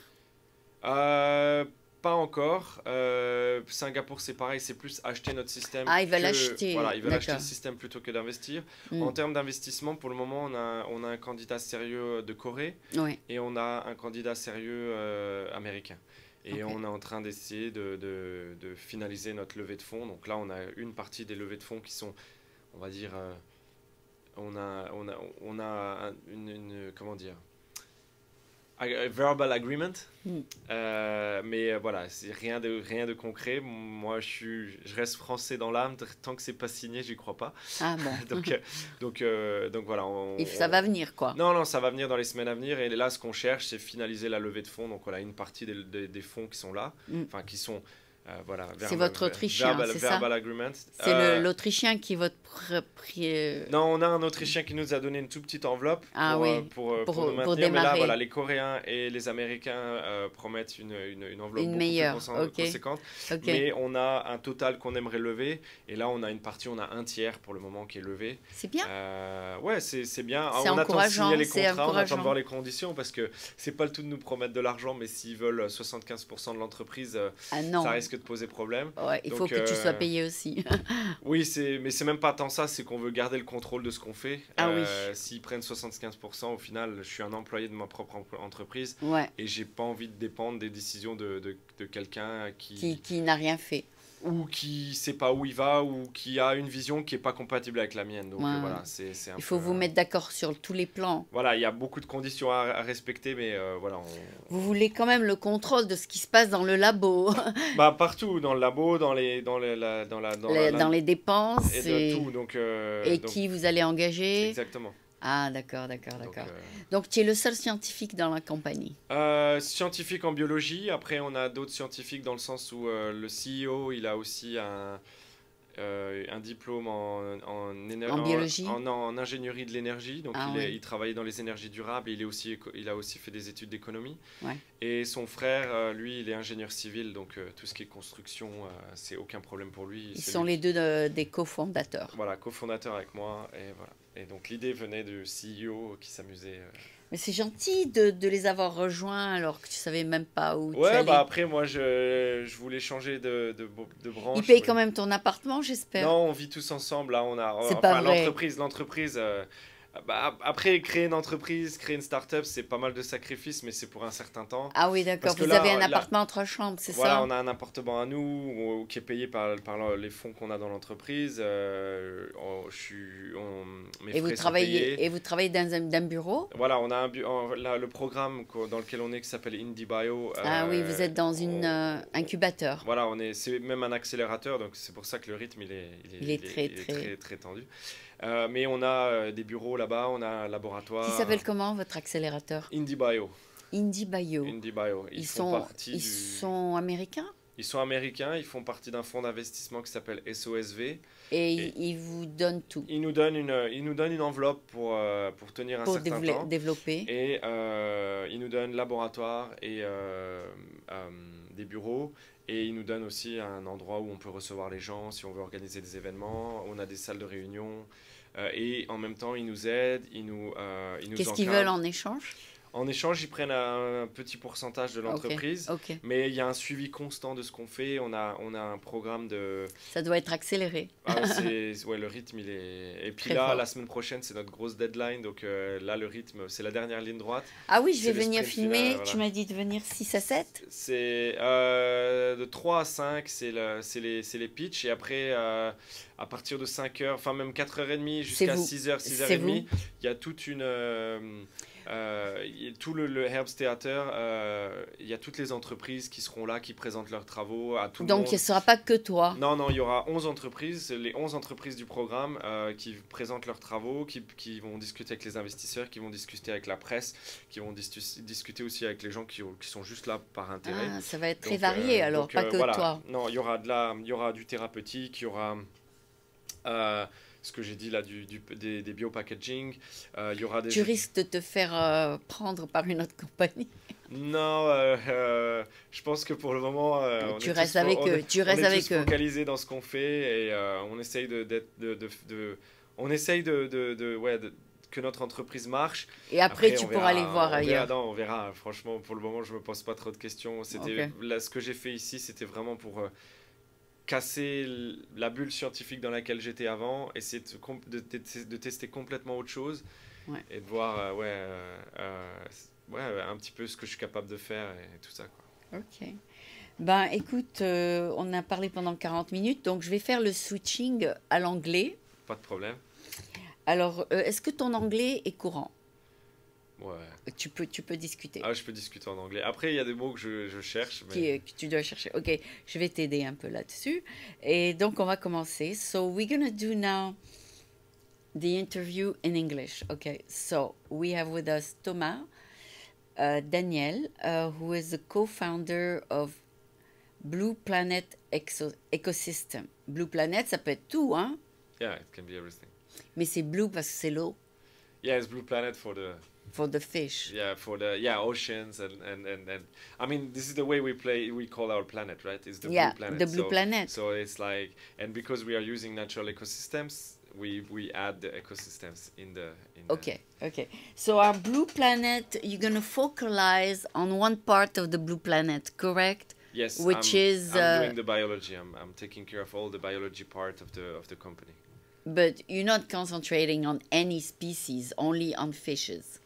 pas encore. Euh, Singapour, c'est pareil, c'est plus acheter notre système. Ah, ils veulent acheter. Voilà, ils veulent acheter le système plutôt que d'investir. Hmm. En termes d'investissement, pour le moment, on a, on a un candidat sérieux euh, de Corée et on a un candidat sérieux euh, américain. Et on est en train d'essayer de, finaliser notre levée de fonds. Donc là, on a une partie des levées de fonds qui sont, on va dire, on a, on a, une, comment dire, verbal agreement. Hmm. Euh, mais euh, voilà, c'est rien de, rien de concret. Moi, je, suis, je reste français dans l'âme. Tant que c'est pas signé, j'y crois pas. Ah bon. <laughs> donc, euh, donc, donc voilà. Et ça va venir, quoi. Non, non, ça va venir dans les semaines à venir. Et là, ce qu'on cherche, c'est finaliser la levée de fonds. Donc, voilà, une partie des, fonds qui sont là, hmm. enfin, qui sont euh, c'est votre Autrichien, c'est ça C'est euh, l'Autrichien qui vote... Euh, non, on a un Autrichien qui nous a donné une toute petite enveloppe ah pour, pour, nous Démarrer. Mais là, voilà, les Coréens et les Américains promettent une, une, enveloppe beaucoup plus conséquente. Mais on a un total qu'on aimerait lever. Et là, on a une partie, on a un tiers pour le moment qui est levé. C'est bien. ouais, c'est bien. On attend de signer les contrats, on attend de voir les conditions parce que c'est pas le tout de nous promettre de l'argent, mais s'ils veulent 75% de l'entreprise, ah ça risque de poser problème. il faut que tu sois euh, payé aussi. <laughs> oui, c'est mais c'est même pas tant ça, c'est qu'on veut garder le contrôle de ce qu'on fait. Ah oui. Euh, s'ils prennent 75%, au final, je suis un employé de ma propre entreprise ouais. et j'ai pas envie de dépendre des décisions de, de, quelqu'un qui, qui n'a rien fait ou qui sait pas où il va ou qui a une vision qui est pas compatible avec la mienne. Donc euh, voilà, c'est Il faut vous euh, mettre d'accord sur tous les plans. Voilà, il y a beaucoup de conditions à, respecter, mais euh, voilà. Vous voulez quand même le contrôle de ce qui se passe dans le labo. <laughs> bah partout, dans le labo, dans les dans les, dans la, dans, dépenses et, De tout. Donc et qui vous allez engager. Exactement. Ah, d'accord, d'accord, d'accord. Euh, Donc, tu es le seul scientifique dans la compagnie euh, Scientifique en biologie. Après, on a d'autres scientifiques dans le sens où euh, le CEO, il a aussi un, euh, un diplôme en, en, en, ingénierie de l'énergie. Donc, ah il, travaillait dans les énergies durables il, est aussi, il a aussi fait des études d'économie. Et son frère, euh, lui, il est ingénieur civil. Donc, euh, tout ce qui est construction, c'est aucun problème pour lui. Ils sont les deux des cofondateurs. Voilà, cofondateur avec moi. Et, voilà. et donc, l'idée venait du CEO qui s'amusait. Mais c'est gentil de, les avoir rejoints alors que tu savais même pas où ouais, tu bah après, moi, je, voulais changer de, de, branche. Ils payent quand même ton appartement, j'espère. Non, on vit tous ensemble. Là, on a. C'est l'entreprise, l'entreprise. Euh, bah, après, créer une entreprise, créer une start-up, c'est pas mal de sacrifices, mais c'est pour un certain temps. Ah oui, d'accord. Vous avez un euh, appartement trois chambres, c'est ça Voilà, on a un appartement à nous, qui est payé par, les fonds qu'on a dans l'entreprise. Euh, et, vous travaillez, et vous travaillez dans un, bureau Voilà, on a un le programme dans lequel on est qui s'appelle IndieBio. Euh, ah oui, vous êtes dans un incubateur. Voilà, on est, c'est même un accélérateur, donc c'est pour ça que le rythme, il est, très, très tendu. Euh, mais on a euh, des bureaux là-bas, on a un laboratoire. Qui s'appelle comment votre accélérateur IndieBio. IndieBio. IndieBio. Ils, sont, ils sont américains ils sont américains, ils font partie d'un fonds d'investissement qui s'appelle SOSV. Et, ils vous donnent tout. Ils nous donnent une, ils nous donnent une enveloppe pour, euh, pour tenir un certain développer. temps. développer. Et ils nous donnent laboratoire et des bureaux. Et il nous donne aussi un endroit où on peut recevoir les gens si on veut organiser des événements. On a des salles de réunion. Euh, et en même temps, ils nous aident, ils nous, euh, nous Qu'est-ce qu'ils veulent en échange en échange, ils prennent un petit pourcentage de l'entreprise, mais il y a un suivi constant de ce qu'on fait. On a, on a un programme de. Ça doit être accéléré. Ah, <laughs> ouais, le rythme, il est. Et puis là, la semaine prochaine, c'est notre grosse deadline. Donc euh, là, le rythme, c'est la dernière ligne droite. Ah oui, je vais venir filmer. Tu m'as dit de venir 6 à 7 C'est euh, de 3 à 5, c'est le, les, les pitchs. Et après. Euh, à partir de 5 heures, enfin même 4h30 jusqu'à 6h, 6h30, il y a toute une... Euh, tout le, Herbst Theater, euh, il y a toutes les entreprises qui seront là, qui présentent leurs travaux à tout Donc, le monde. Donc, il ne sera pas que toi. Non, non, il y aura 11 entreprises, les 11 entreprises du programme euh, qui présentent leurs travaux, qui, vont discuter avec les investisseurs, qui vont discuter avec la presse, qui vont discuter aussi avec les gens qui, sont juste là par intérêt. Ah, ça va être très varié alors, pas que toi. Non, il y aura de la, il y aura du thérapeutique, il y aura ce que j'ai dit là du, du des, des biopackaging. Euh, il y aura des tu risques de te faire euh, prendre par une autre compagnie. <laughs> Non, euh, je pense que pour le moment, on tu, restes avec eux. tu restes avec focalisés dans ce qu'on fait et on essaye de, de, de, de, on essaye de, ouais, que notre entreprise marche. Et après, tu pourras aller voir ailleurs. non, on verra. Franchement, pour le moment, je me pose pas trop de questions. C'était ce que j'ai fait ici, c'était vraiment pour casser la bulle scientifique dans laquelle j'étais avant, essayer de, de, tester complètement autre chose et de voir euh, euh, euh, ouais, un petit peu ce que je suis capable de faire et, tout ça. Ok. Ben écoute, on a parlé pendant 40 minutes, donc je vais faire le switching à l'anglais. Pas de problème. Alors, est-ce que ton anglais est courant tu peux, tu peux discuter. Ah, je peux discuter en anglais. Après, il y a des mots que je, je cherche. Euh, tu dois chercher. Ok, je vais t'aider un peu là-dessus. Et donc, on va commencer. So, we're going to do now the interview in English. Ok, so we have with us Thomas, euh, Daniel, uh, who is the co-founder of Blue Planet Ecosystem. Blue Planet, ça peut être tout, hein? Yeah, it can be everything. Mais c'est blue parce que c'est l'eau. Yeah, it's Blue Planet for the for the fish yeah for the yeah oceans and and and, and i mean this is the way we play we call our planet right it's the yeah, blue planet the blue so, planet so it's like and because we are using natural ecosystems we we add the ecosystems in the in okay the okay so our blue planet you're gonna focalize on one part of the blue planet correct yes which I'm, is i'm uh, doing the biology I'm, I'm taking care of all the biology part of the of the company but you're not concentrating on any species only on fishes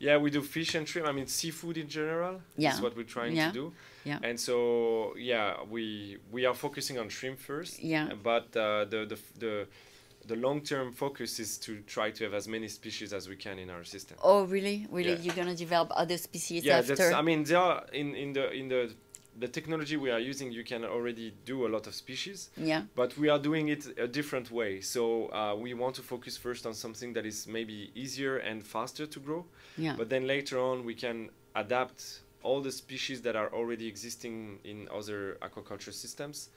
yeah, we do fish and shrimp. I mean, seafood in general yeah. is what we're trying yeah. to do. Yeah. And so, yeah, we we are focusing on shrimp first. Yeah. But uh, the the the the long-term focus is to try to have as many species as we can in our system. Oh, really? Really? Yeah. You're gonna develop other species yeah, after? Yeah, I mean, there are in in the in the the technology we are using, you can already do a lot of species. Yeah. But we are doing it a different way. So uh, we want to focus first on something that is maybe easier and faster to grow. Yeah. But then later on, we can adapt all the species that are already existing in other aquaculture systems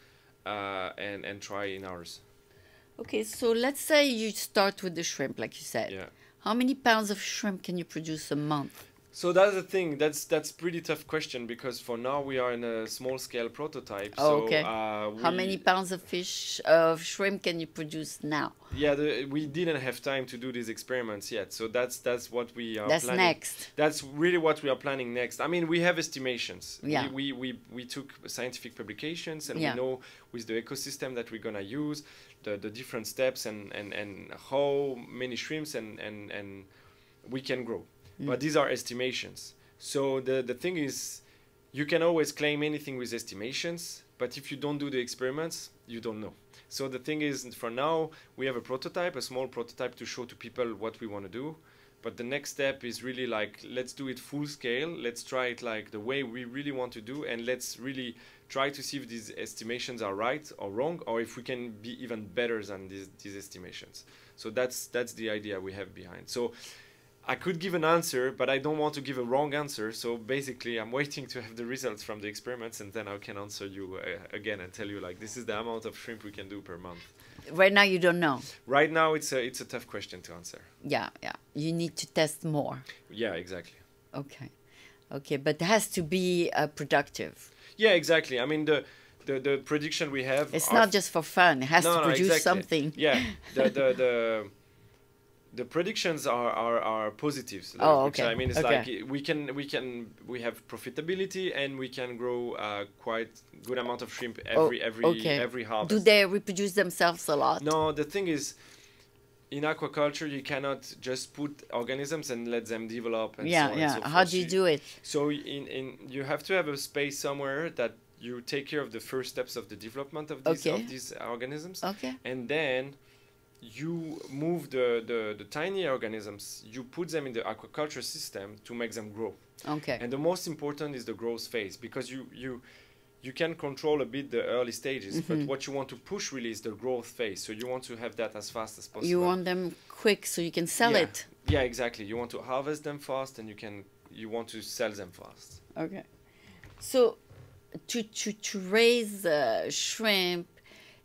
uh, and, and try in ours. Okay, so let's say you start with the shrimp, like you said. Yeah. How many pounds of shrimp can you produce a month? So that's the thing. That's that's pretty tough question because for now we are in a small scale prototype. Oh, so, okay. Uh, How many pounds of fish of shrimp can you produce now? Yeah, the, we didn't have time to do these experiments yet. So that's that's what we are. That's planning. next. That's really what we are planning next. I mean, we have estimations. Yeah. We we we, we took scientific publications and yeah. we know with the ecosystem that we're gonna use, the the different steps and and and how many shrimps and and and we can grow. But these are estimations. So the, the thing is, you can always claim anything with estimations, but if you don't do the experiments, you don't know. So the thing is, for now, we have a prototype, a small prototype to show to people what we want to do. But the next step is really like, let's do it full scale. Let's try it like the way we really want to do. And let's really try to see if these estimations are right or wrong, or if we can be even better than these, these estimations. So that's, that's the idea we have behind. So I could give an answer, but I don't want to give a wrong answer. So basically, I'm waiting to have the results from the experiments, and then I can answer you uh, again and tell you like this is the amount of shrimp we can do per month. Right now, you don't know. Right now, it's a it's a tough question to answer. Yeah, yeah. You need to test more. Yeah, exactly. Okay, okay, but it has to be uh, productive. Yeah, exactly. I mean the. The, the prediction we have it's not just for fun it has no, to produce exactly. something yeah the, the, the <laughs> the predictions are are, are positives. Oh, like, oh, okay. I mean, it's okay. like we can we can we have profitability and we can grow uh, quite good amount of shrimp oh, every oh, every okay. every harvest. Do they reproduce themselves a lot? No, the thing is, in aquaculture you cannot just put organisms and let them develop. yeah, so yeah. So How do you do it? So in in you have to have a space somewhere that you take care of the first steps of the development of these okay. of these organisms. Okay. And then you move the, the, the tiny organisms, you put them in the aquaculture system to make them grow. Okay. And the most important is the growth phase because you, you, you can control a bit the early stages, mm -hmm. but mm-hmm. what you want to push really is the growth phase. So you want to have that as fast as possible. You want them quick so you can sell yeah. it. Yeah, exactly. You want to harvest them fast and you can you want to sell them fast. Okay. So to to, to raise uh, shrimp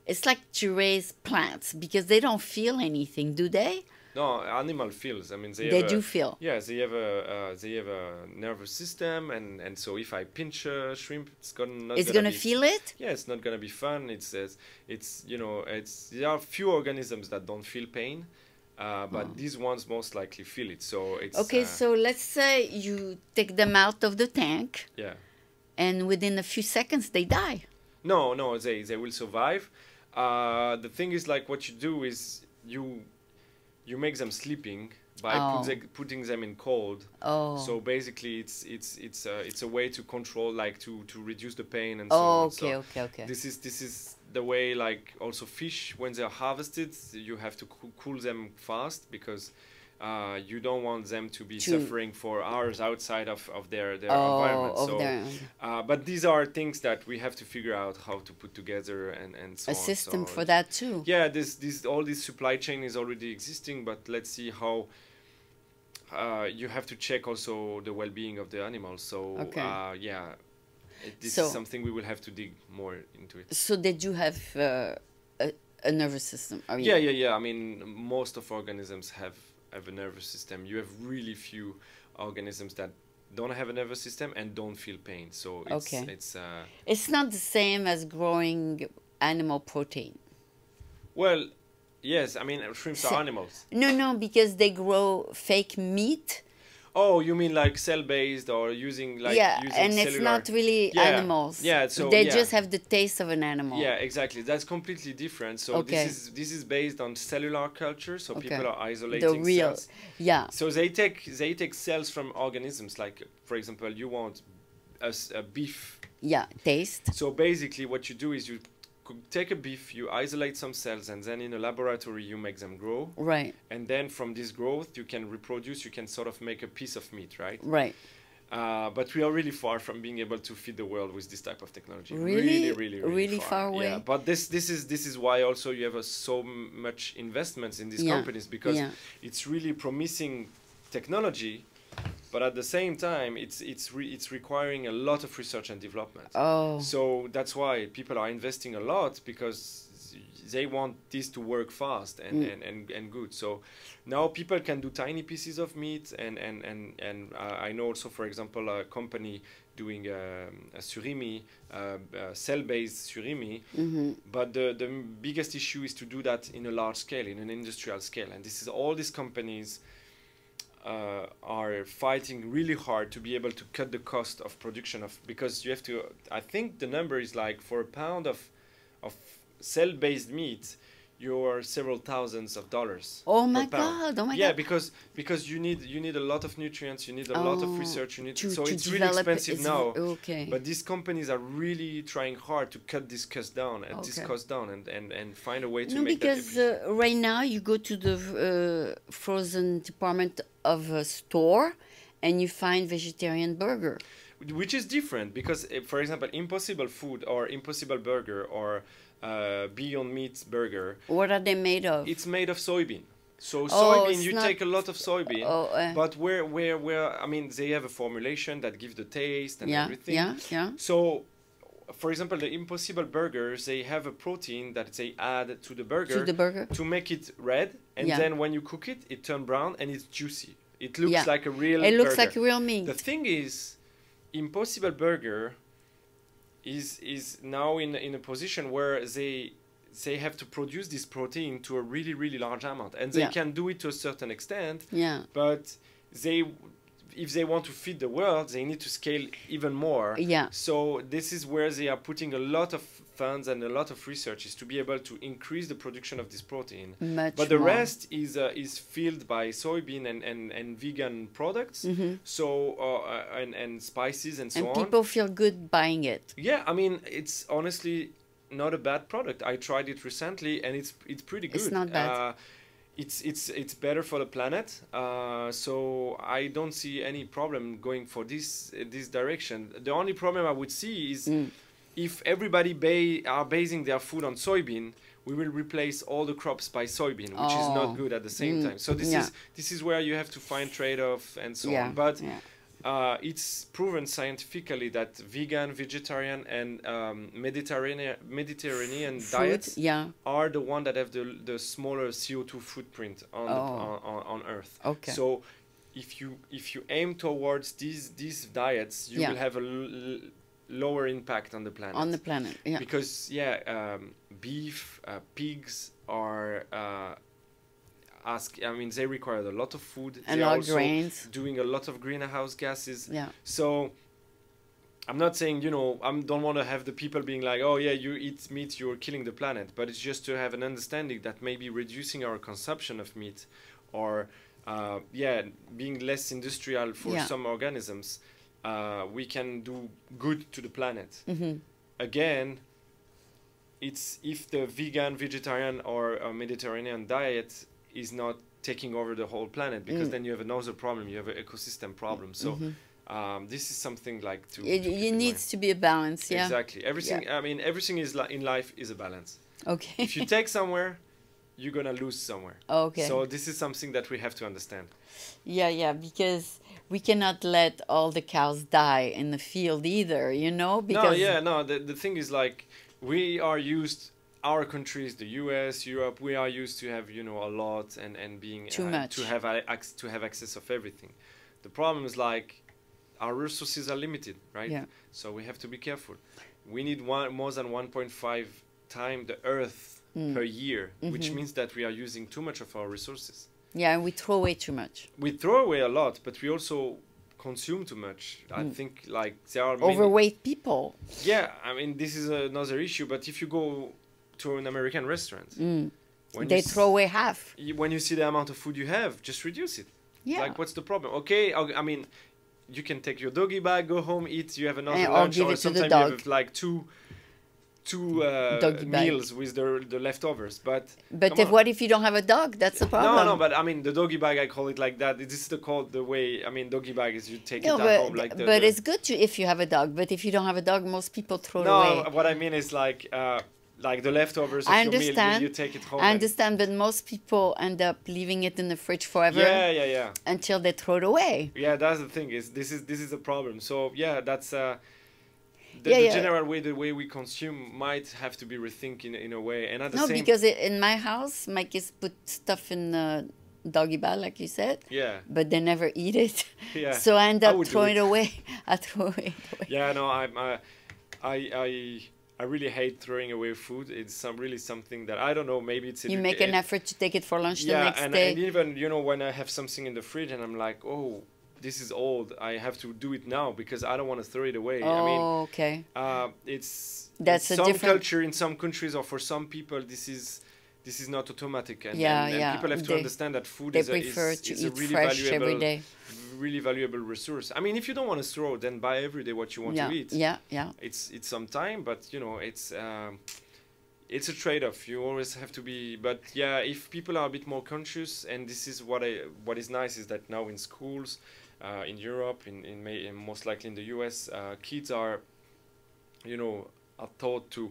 it's like to raise plants because they don't feel anything, do they? No, animal feels. I mean, they they do a, feel. Yeah, they have a uh, they have a nervous system, and and so if I pinch a shrimp, it's gonna it's gonna, gonna be, feel it. Yeah, it's not gonna be fun. It's it's, it's you know it's there are few organisms that don't feel pain, uh, but oh. these ones most likely feel it. So it's okay. Uh, so let's say you take them out of the tank. Yeah. And within a few seconds, they die. No, no, they they will survive uh, the thing is, like, what you do is you you make them sleeping by oh. put the, putting them in cold. Oh. So basically, it's it's it's a it's a way to control, like, to to reduce the pain and so oh, on. okay, so okay, okay. This is this is the way, like, also fish when they are harvested, you have to co cool them fast because uh, you don't want them to be to suffering for hours outside of, of their, their oh, environment. Of so, their uh, but these are things that we have to figure out how to put together and, and so a on, system so for that too. Yeah, this, this, all this supply chain is already existing, but let's see how uh, you have to check also the well-being of the animals. So okay. uh, yeah, it, this so, is something we will have to dig more into it. So did you have uh, a, a, nervous system? yeah, yeah, yeah. I mean, most of organisms have have a nervous system. You have really few organisms that don't have a nervous system and don't feel pain. So it's okay. it's uh, it's not the same as growing animal protein. Well, yes, I mean shrimps so, are animals. No, no, because they grow fake meat Oh, you mean like cell based or using like yeah, using and cellular. it's not really yeah. animals. Yeah, so they yeah. just have the taste of an animal. Yeah, exactly. That's completely different. So okay. this is this is based on cellular culture. So okay. people are isolating the real, cells. Yeah. So they take they take cells from organisms. Like for example, you want a, a beef. Yeah, taste. So basically, what you do is you take a beef, you isolate some cells, and then in a laboratory you make them grow. Right. And then from this growth you can reproduce. You can sort of make a piece of meat, right? Right. Uh, but we are really far from being able to feed the world with this type of technology. Really, really, really, really, really far. far. away. Yeah, but this this is this is why also you have uh, so much investments in these yeah. companies because yeah. it's really promising technology but at the same time it's it's re- it's requiring a lot of research and development oh so that's why people are investing a lot because they want this to work fast and, mm. and, and, and good. So now people can do tiny pieces of meat and and and and uh, I know also for example a company doing um, a surimi, uh, uh, cell-based surimi, mm-hmm. but the the biggest issue is to do that in a large scale, in an industrial scale, and this is all these companies uh, are fighting really hard to be able to cut the cost of production of because you have to. I think the number is like for a pound of of cell-based meat, your several thousands of dollars. Oh my god! Oh my yeah, god! Yeah, because because you need you need a lot of nutrients, you need a oh, lot of oh, research, you need to, so to it's really expensive now. Okay. But these companies are really trying hard to cut this cost down and uh, okay. this cost down and, and and find a way to no, make because uh, right now you go to the uh, frozen department of a store, and you find vegetarian burger. Which is different because, uh, for example, Impossible Food or Impossible Burger or uh, Beyond Meat burger. What are they made of? It's made of soybean. So oh, soybean, you take a lot of soybean, oh, uh... but where, where, where? I mean, they have a formulation that give the taste and yeah, everything. Yeah, yeah. So, for example, the Impossible Burgers, they have a protein that they add to the burger to, the burger. to make it red, and yeah. then when you cook it, it turns brown and it's juicy. It looks yeah. like a real. It looks burger. like real meat. The thing is, Impossible Burger is is now in in a position where they they have to produce this protein to a really really large amount and they yeah. can do it to a certain extent yeah but they if they want to feed the world they need to scale even more yeah so this is where they are putting a lot of funds and a lot of research is to be able to increase the production of this protein. Much but the more. rest is uh, is filled by soybean and, and, and vegan products, mm-hmm. so uh, uh and and spices and so and on. And people feel good buying it. Yeah, I mean it's honestly not a bad product. I tried it recently and it's it's pretty good. It's not bad. Uh, it's it's it's better for the planet. Uh, so I don't see any problem going for this uh, this direction. The only problem I would see is. Mm if everybody ba are basing their food on soybean, we will replace all the crops by soybean, which oh. is not oh. good at the same mm. time. So this yeah. is this is where you have to find trade offs and so yeah. on. But yeah. uh, it's proven scientifically that vegan, vegetarian, and um, Mediterranean Mediterranean Food, diets are the one that have the, the smaller CO two footprint on, oh. the, on, on Earth. Okay. So if you if you aim towards these these diets, you will have a lower impact on the planet. On the planet, yeah. Because yeah, um, beef, uh, pigs are uh, ask. I mean, they require a lot of food. A lot of grains. Doing a lot of greenhouse gases. Yeah. So. I'm not saying you know I don't want to have the people being like oh yeah you eat meat you're killing the planet but it's just to have an understanding that maybe reducing our consumption of meat or uh, yeah being less industrial for yeah. some organisms uh, we can do good to the planet. Mm-hmm. Again, it's if the vegan, vegetarian, or uh, Mediterranean diet is not taking over the whole planet, because mm. then you have another problem. You have an ecosystem problem. So. Mm-hmm. Um, this is something like to. It, to it needs to be a balance, yeah. Exactly. Everything. Yeah. I mean, everything is li- in life is a balance. Okay. If you <laughs> take somewhere, you're gonna lose somewhere. Okay. So this is something that we have to understand. Yeah, yeah, because we cannot let all the cows die in the field either, you know? Because no, yeah, no. The, the thing is like we are used our countries, the U.S., Europe, we are used to have you know a lot and and being too uh, much to have to have access of everything. The problem is like our resources are limited, right? Yeah. So we have to be careful. We need one more than 1.5 times the Earth mm. per year, mm-hmm. which means that we are using too much of our resources. Yeah, and we throw away too much. We throw away a lot, but we also consume too much. I mm. think like there are overweight many... people. Yeah, I mean this is another issue. But if you go to an American restaurant, mm. they throw away half. when you see the amount of food you have, just reduce it. Yeah. Like what's the problem? Okay, I, I mean, you can take your doggy bag, go home, eat. You have another and lunch, or sometimes you have like two two uh, meals with the, the leftovers. But but if, what if you don't have a dog? That's the problem. No, no, but I mean the doggy bag. I call it like that. This is the called the way. I mean doggy bag is you take no, it but, home like. The, but the, it's good to, if you have a dog. But if you don't have a dog, most people throw no, it away. No, what I mean is like. Uh, like the leftovers I understand. Meal, you, you I understand, but most people end up leaving it in the fridge forever. Yeah, yeah, yeah. Until they throw it away. Yeah, that's the thing. Is this is this is a problem. So yeah, that's uh, the, yeah, the yeah. general way the way we consume might have to be rethinking in, a way and at the no, same because it, in my house my kids put stuff in the doggy bag like you said yeah but they never eat it <laughs> yeah so i end up I throwing it. it away <laughs> i throw it away yeah no i uh, i i I really hate throwing away food. It's some, really something that I don't know. Maybe it's you make an effort to take it for lunch yeah, the next and, day. Yeah, and even you know when I have something in the fridge and I'm like, oh, this is old. I have to do it now because I don't want to throw it away. Oh, I mean, oh, okay. Uh, it's that's some different... culture in some countries or for some people. This is this is not automatic, and, yeah, and, and yeah. people have to they, understand that food is a, is, is a really valuable, really valuable resource. I mean, if you don't want to throw, then buy every day what you want yeah, to eat. Yeah, yeah. It's it's some time, but you know, it's. Um, it's a trade-off. You always have to be, but yeah, if people are a bit more conscious, and this is what I, what is nice is that now in schools, uh, in Europe, in in, May, most likely in the U.S., uh, kids are, you know, are taught to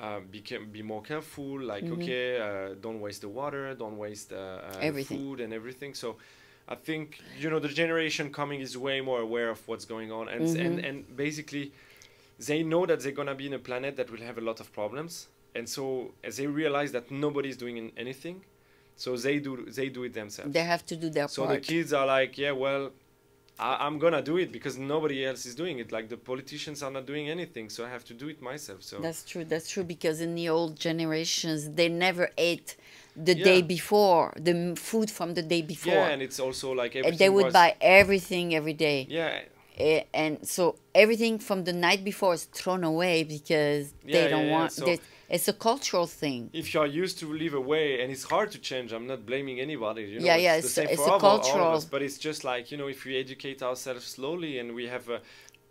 uh, be, be more careful. Like mm-hmm. okay, uh, don't waste the water, don't waste uh, food and everything. So. I think you know the generation coming is way more aware of what's going on, and mm-hmm. and, and basically, they know that they're gonna be in a planet that will have a lot of problems, and so as they realize that nobody's doing anything, so they do they do it themselves. They have to do their so part. So the kids are like, yeah, well, I, am gonna do it because nobody else is doing it. Like the politicians are not doing anything, so I have to do it myself. So that's true. That's true because in the old generations, they never ate the yeah. day before the food from the day before. Yeah, and it's also like they would was... buy everything every day. Yeah. Eh, and so everything from the night before is thrown away because yeah, they don't yeah, want. So it's a cultural thing. If you are used to live away, and it's hard to change, I'm not blaming anybody. You know, yeah, yeah, it's, it's, a, it's a cultural. All us, but it's just like you know, if we educate ourselves slowly and we have a,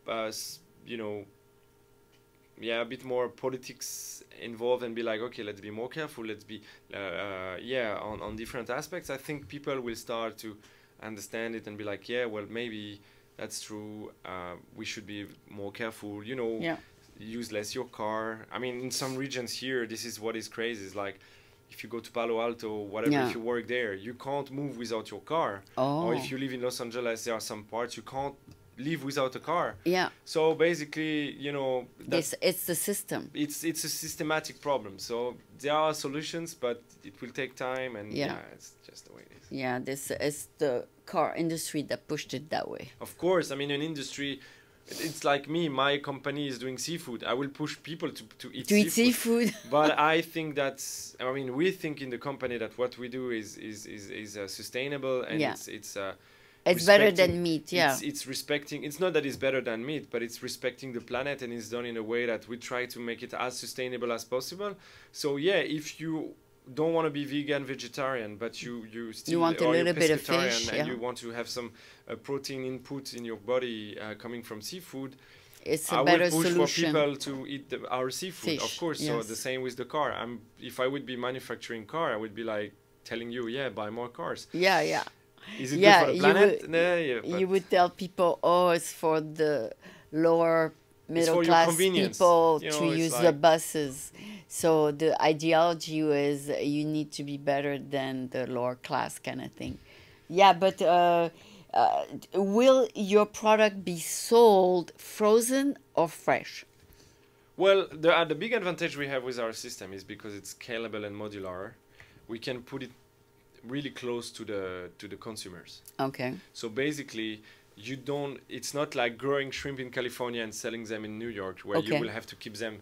a you know, yeah, a bit more politics involved and be like, okay, let's be more careful. Let's be, uh, uh, yeah, on on different aspects. I think people will start to understand it and be like, yeah, well, maybe that's true. Uh, we should be more careful. You know, yeah use less your car. I mean, in some regions here, this is what is crazy. It's like if you go to Palo Alto, whatever, yeah. if you work there, you can't move without your car. Oh. Or if oh. you live in Los Angeles, there are some parts you can't live without a car. Yeah. So basically, you know, it's it's the system. It's it's a systematic problem. So there are solutions, but it will take time, and yeah, yeah it's just the way it is. Yeah, this is the car industry that pushed it that way. Of course, I mean, an industry it's like me my company is doing seafood i will push people to, to eat to seafood, eat seafood. <laughs> but i think that's i mean we think in the company that what we do is is is, is uh, sustainable and yeah. it's it's uh, it's better than meat yeah it's, it's, respecting it's not that it's better than meat but it's respecting the planet and it's done in a way that we try to make it as sustainable as possible so yeah if you don't want to be vegan vegetarian but you you still you want a little bit of fish yeah. and you want to have some uh, protein input in your body uh, coming from seafood it's a I better would push solution. for people to eat the, our seafood fish, of course yes. so the same with the car I'm if I would be manufacturing car I would be like telling you yeah buy more cars yeah yeah is it yeah, good for the planet you would, no, yeah, you would tell people oh it's for the lower middle class people you know, to use like the buses so the ideology was you need to be better than the lower class kind of thing. Yeah, but uh, uh, will your product be sold frozen or fresh? Well, the, uh, the big advantage we have with our system is because it's scalable and modular, we can put it really close to the to the consumers. Okay. So basically, you don't. It's not like growing shrimp in California and selling them in New York, where okay. you will have to keep them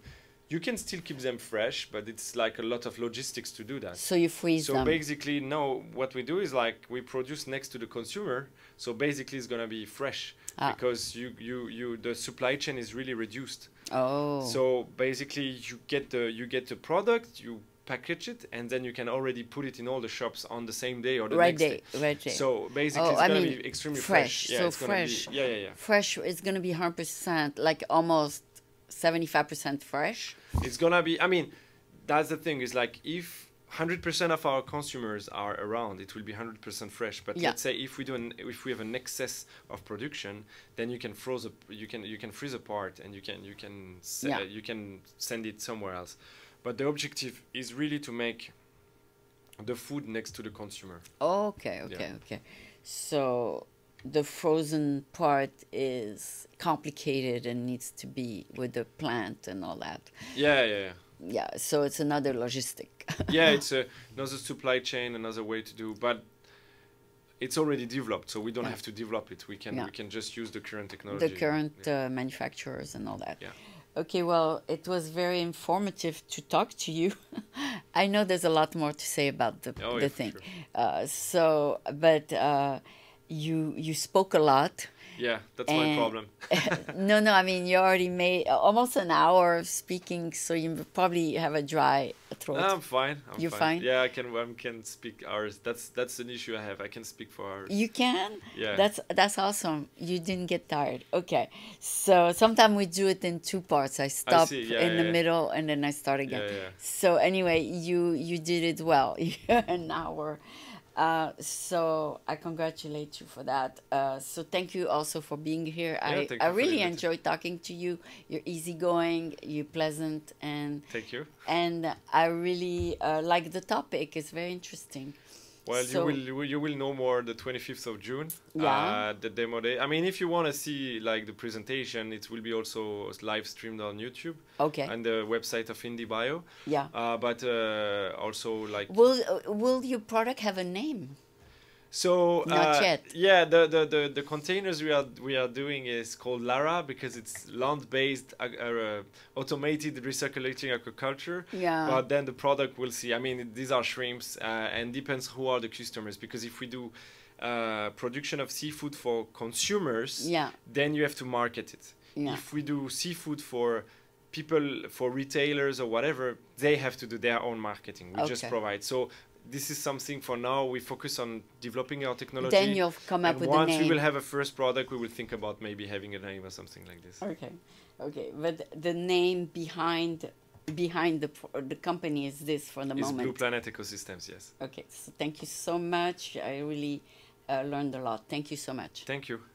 you can still keep them fresh, but it's like a lot of logistics to do that. So you freeze so them. So basically, no. What we do is like we produce next to the consumer. So basically, it's gonna be fresh ah. because you you you the supply chain is really reduced. Oh. So basically, you get the you get the product, you package it, and then you can already put it in all the shops on the same day or the right next day, day. Right day. So basically, oh, it's gonna be extremely fresh. fresh. Yeah, so fresh. Be, yeah, yeah, yeah. Fresh is gonna be hundred percent, like almost 75% fresh. It's gonna be, I mean, that's the thing is like if 100% of our consumers are around it will be 100% fresh but yeah. let's say if we do an, if we have an excess of production then you can freeze a, you can you can freeze a part and you can you can se- yeah. Uh, you can send it somewhere else but the objective is really to make the food next to the consumer okay okay yeah. okay so the frozen part is complicated and needs to be with the plant and all that. Yeah, yeah, yeah. Yeah, so it's another logistic. <laughs> yeah, it's a, another supply chain, another way to do, but it's already developed, so we don't yeah. have to develop it. We can yeah. we can just use the current technology. The current yeah. uh, manufacturers and all that. Yeah. Okay, well, it was very informative to talk to you. <laughs> I know there's a lot more to say about the, oh, the thing. Sure. Uh, so, but. Uh, you you spoke a lot. Yeah, that's and, my problem. <laughs> no, no, I mean you already made almost an hour of speaking, so you probably have a dry throat. No, I'm fine. I'm You're fine. fine. Yeah, I can. I can speak hours. That's that's an issue I have. I can speak for hours. You can. Yeah. That's that's awesome. You didn't get tired. Okay. So sometimes we do it in two parts. I stop I yeah, in yeah, the yeah. middle and then I start again. So anyway, you you did it well. <laughs> an hour. Uh, so I congratulate you for that. Uh, so thank you also for being here. Yeah, I, I really enjoy talking to you. You're easygoing, you're pleasant, and thank you. And I really uh, like the topic. It's very interesting. Well, so you will you will know more the 25th of June. Yeah. Uh, the demo day. I mean, if you want to see like the presentation, it will be also live streamed on YouTube. Okay. And the website of IndieBio. Yeah. Uh, but uh, also like. Will uh, Will your product have a name? So not uh, yet. Yeah, the, the, the, the, containers we are we are doing is called Lara because it's land-based uh, uh, automated recirculating aquaculture. Yeah. But then the product we'll see. I mean, these are shrimps, uh, and depends who are the customers because if we do uh, production of seafood for consumers, yeah. then you have to market it. Yeah. If we do seafood for people for retailers or whatever they have to do their own marketing we okay. just provide so this is something for now. We focus on developing our technology. Then you'll come up with once a name. Once we will have a first product, we will think about maybe having a name or something like this. Okay, okay, but the name behind behind the the company is this for the it's moment. Blue Planet Ecosystems, yes. Okay, so thank you so much. I really uh, learned a lot. Thank you so much. Thank you.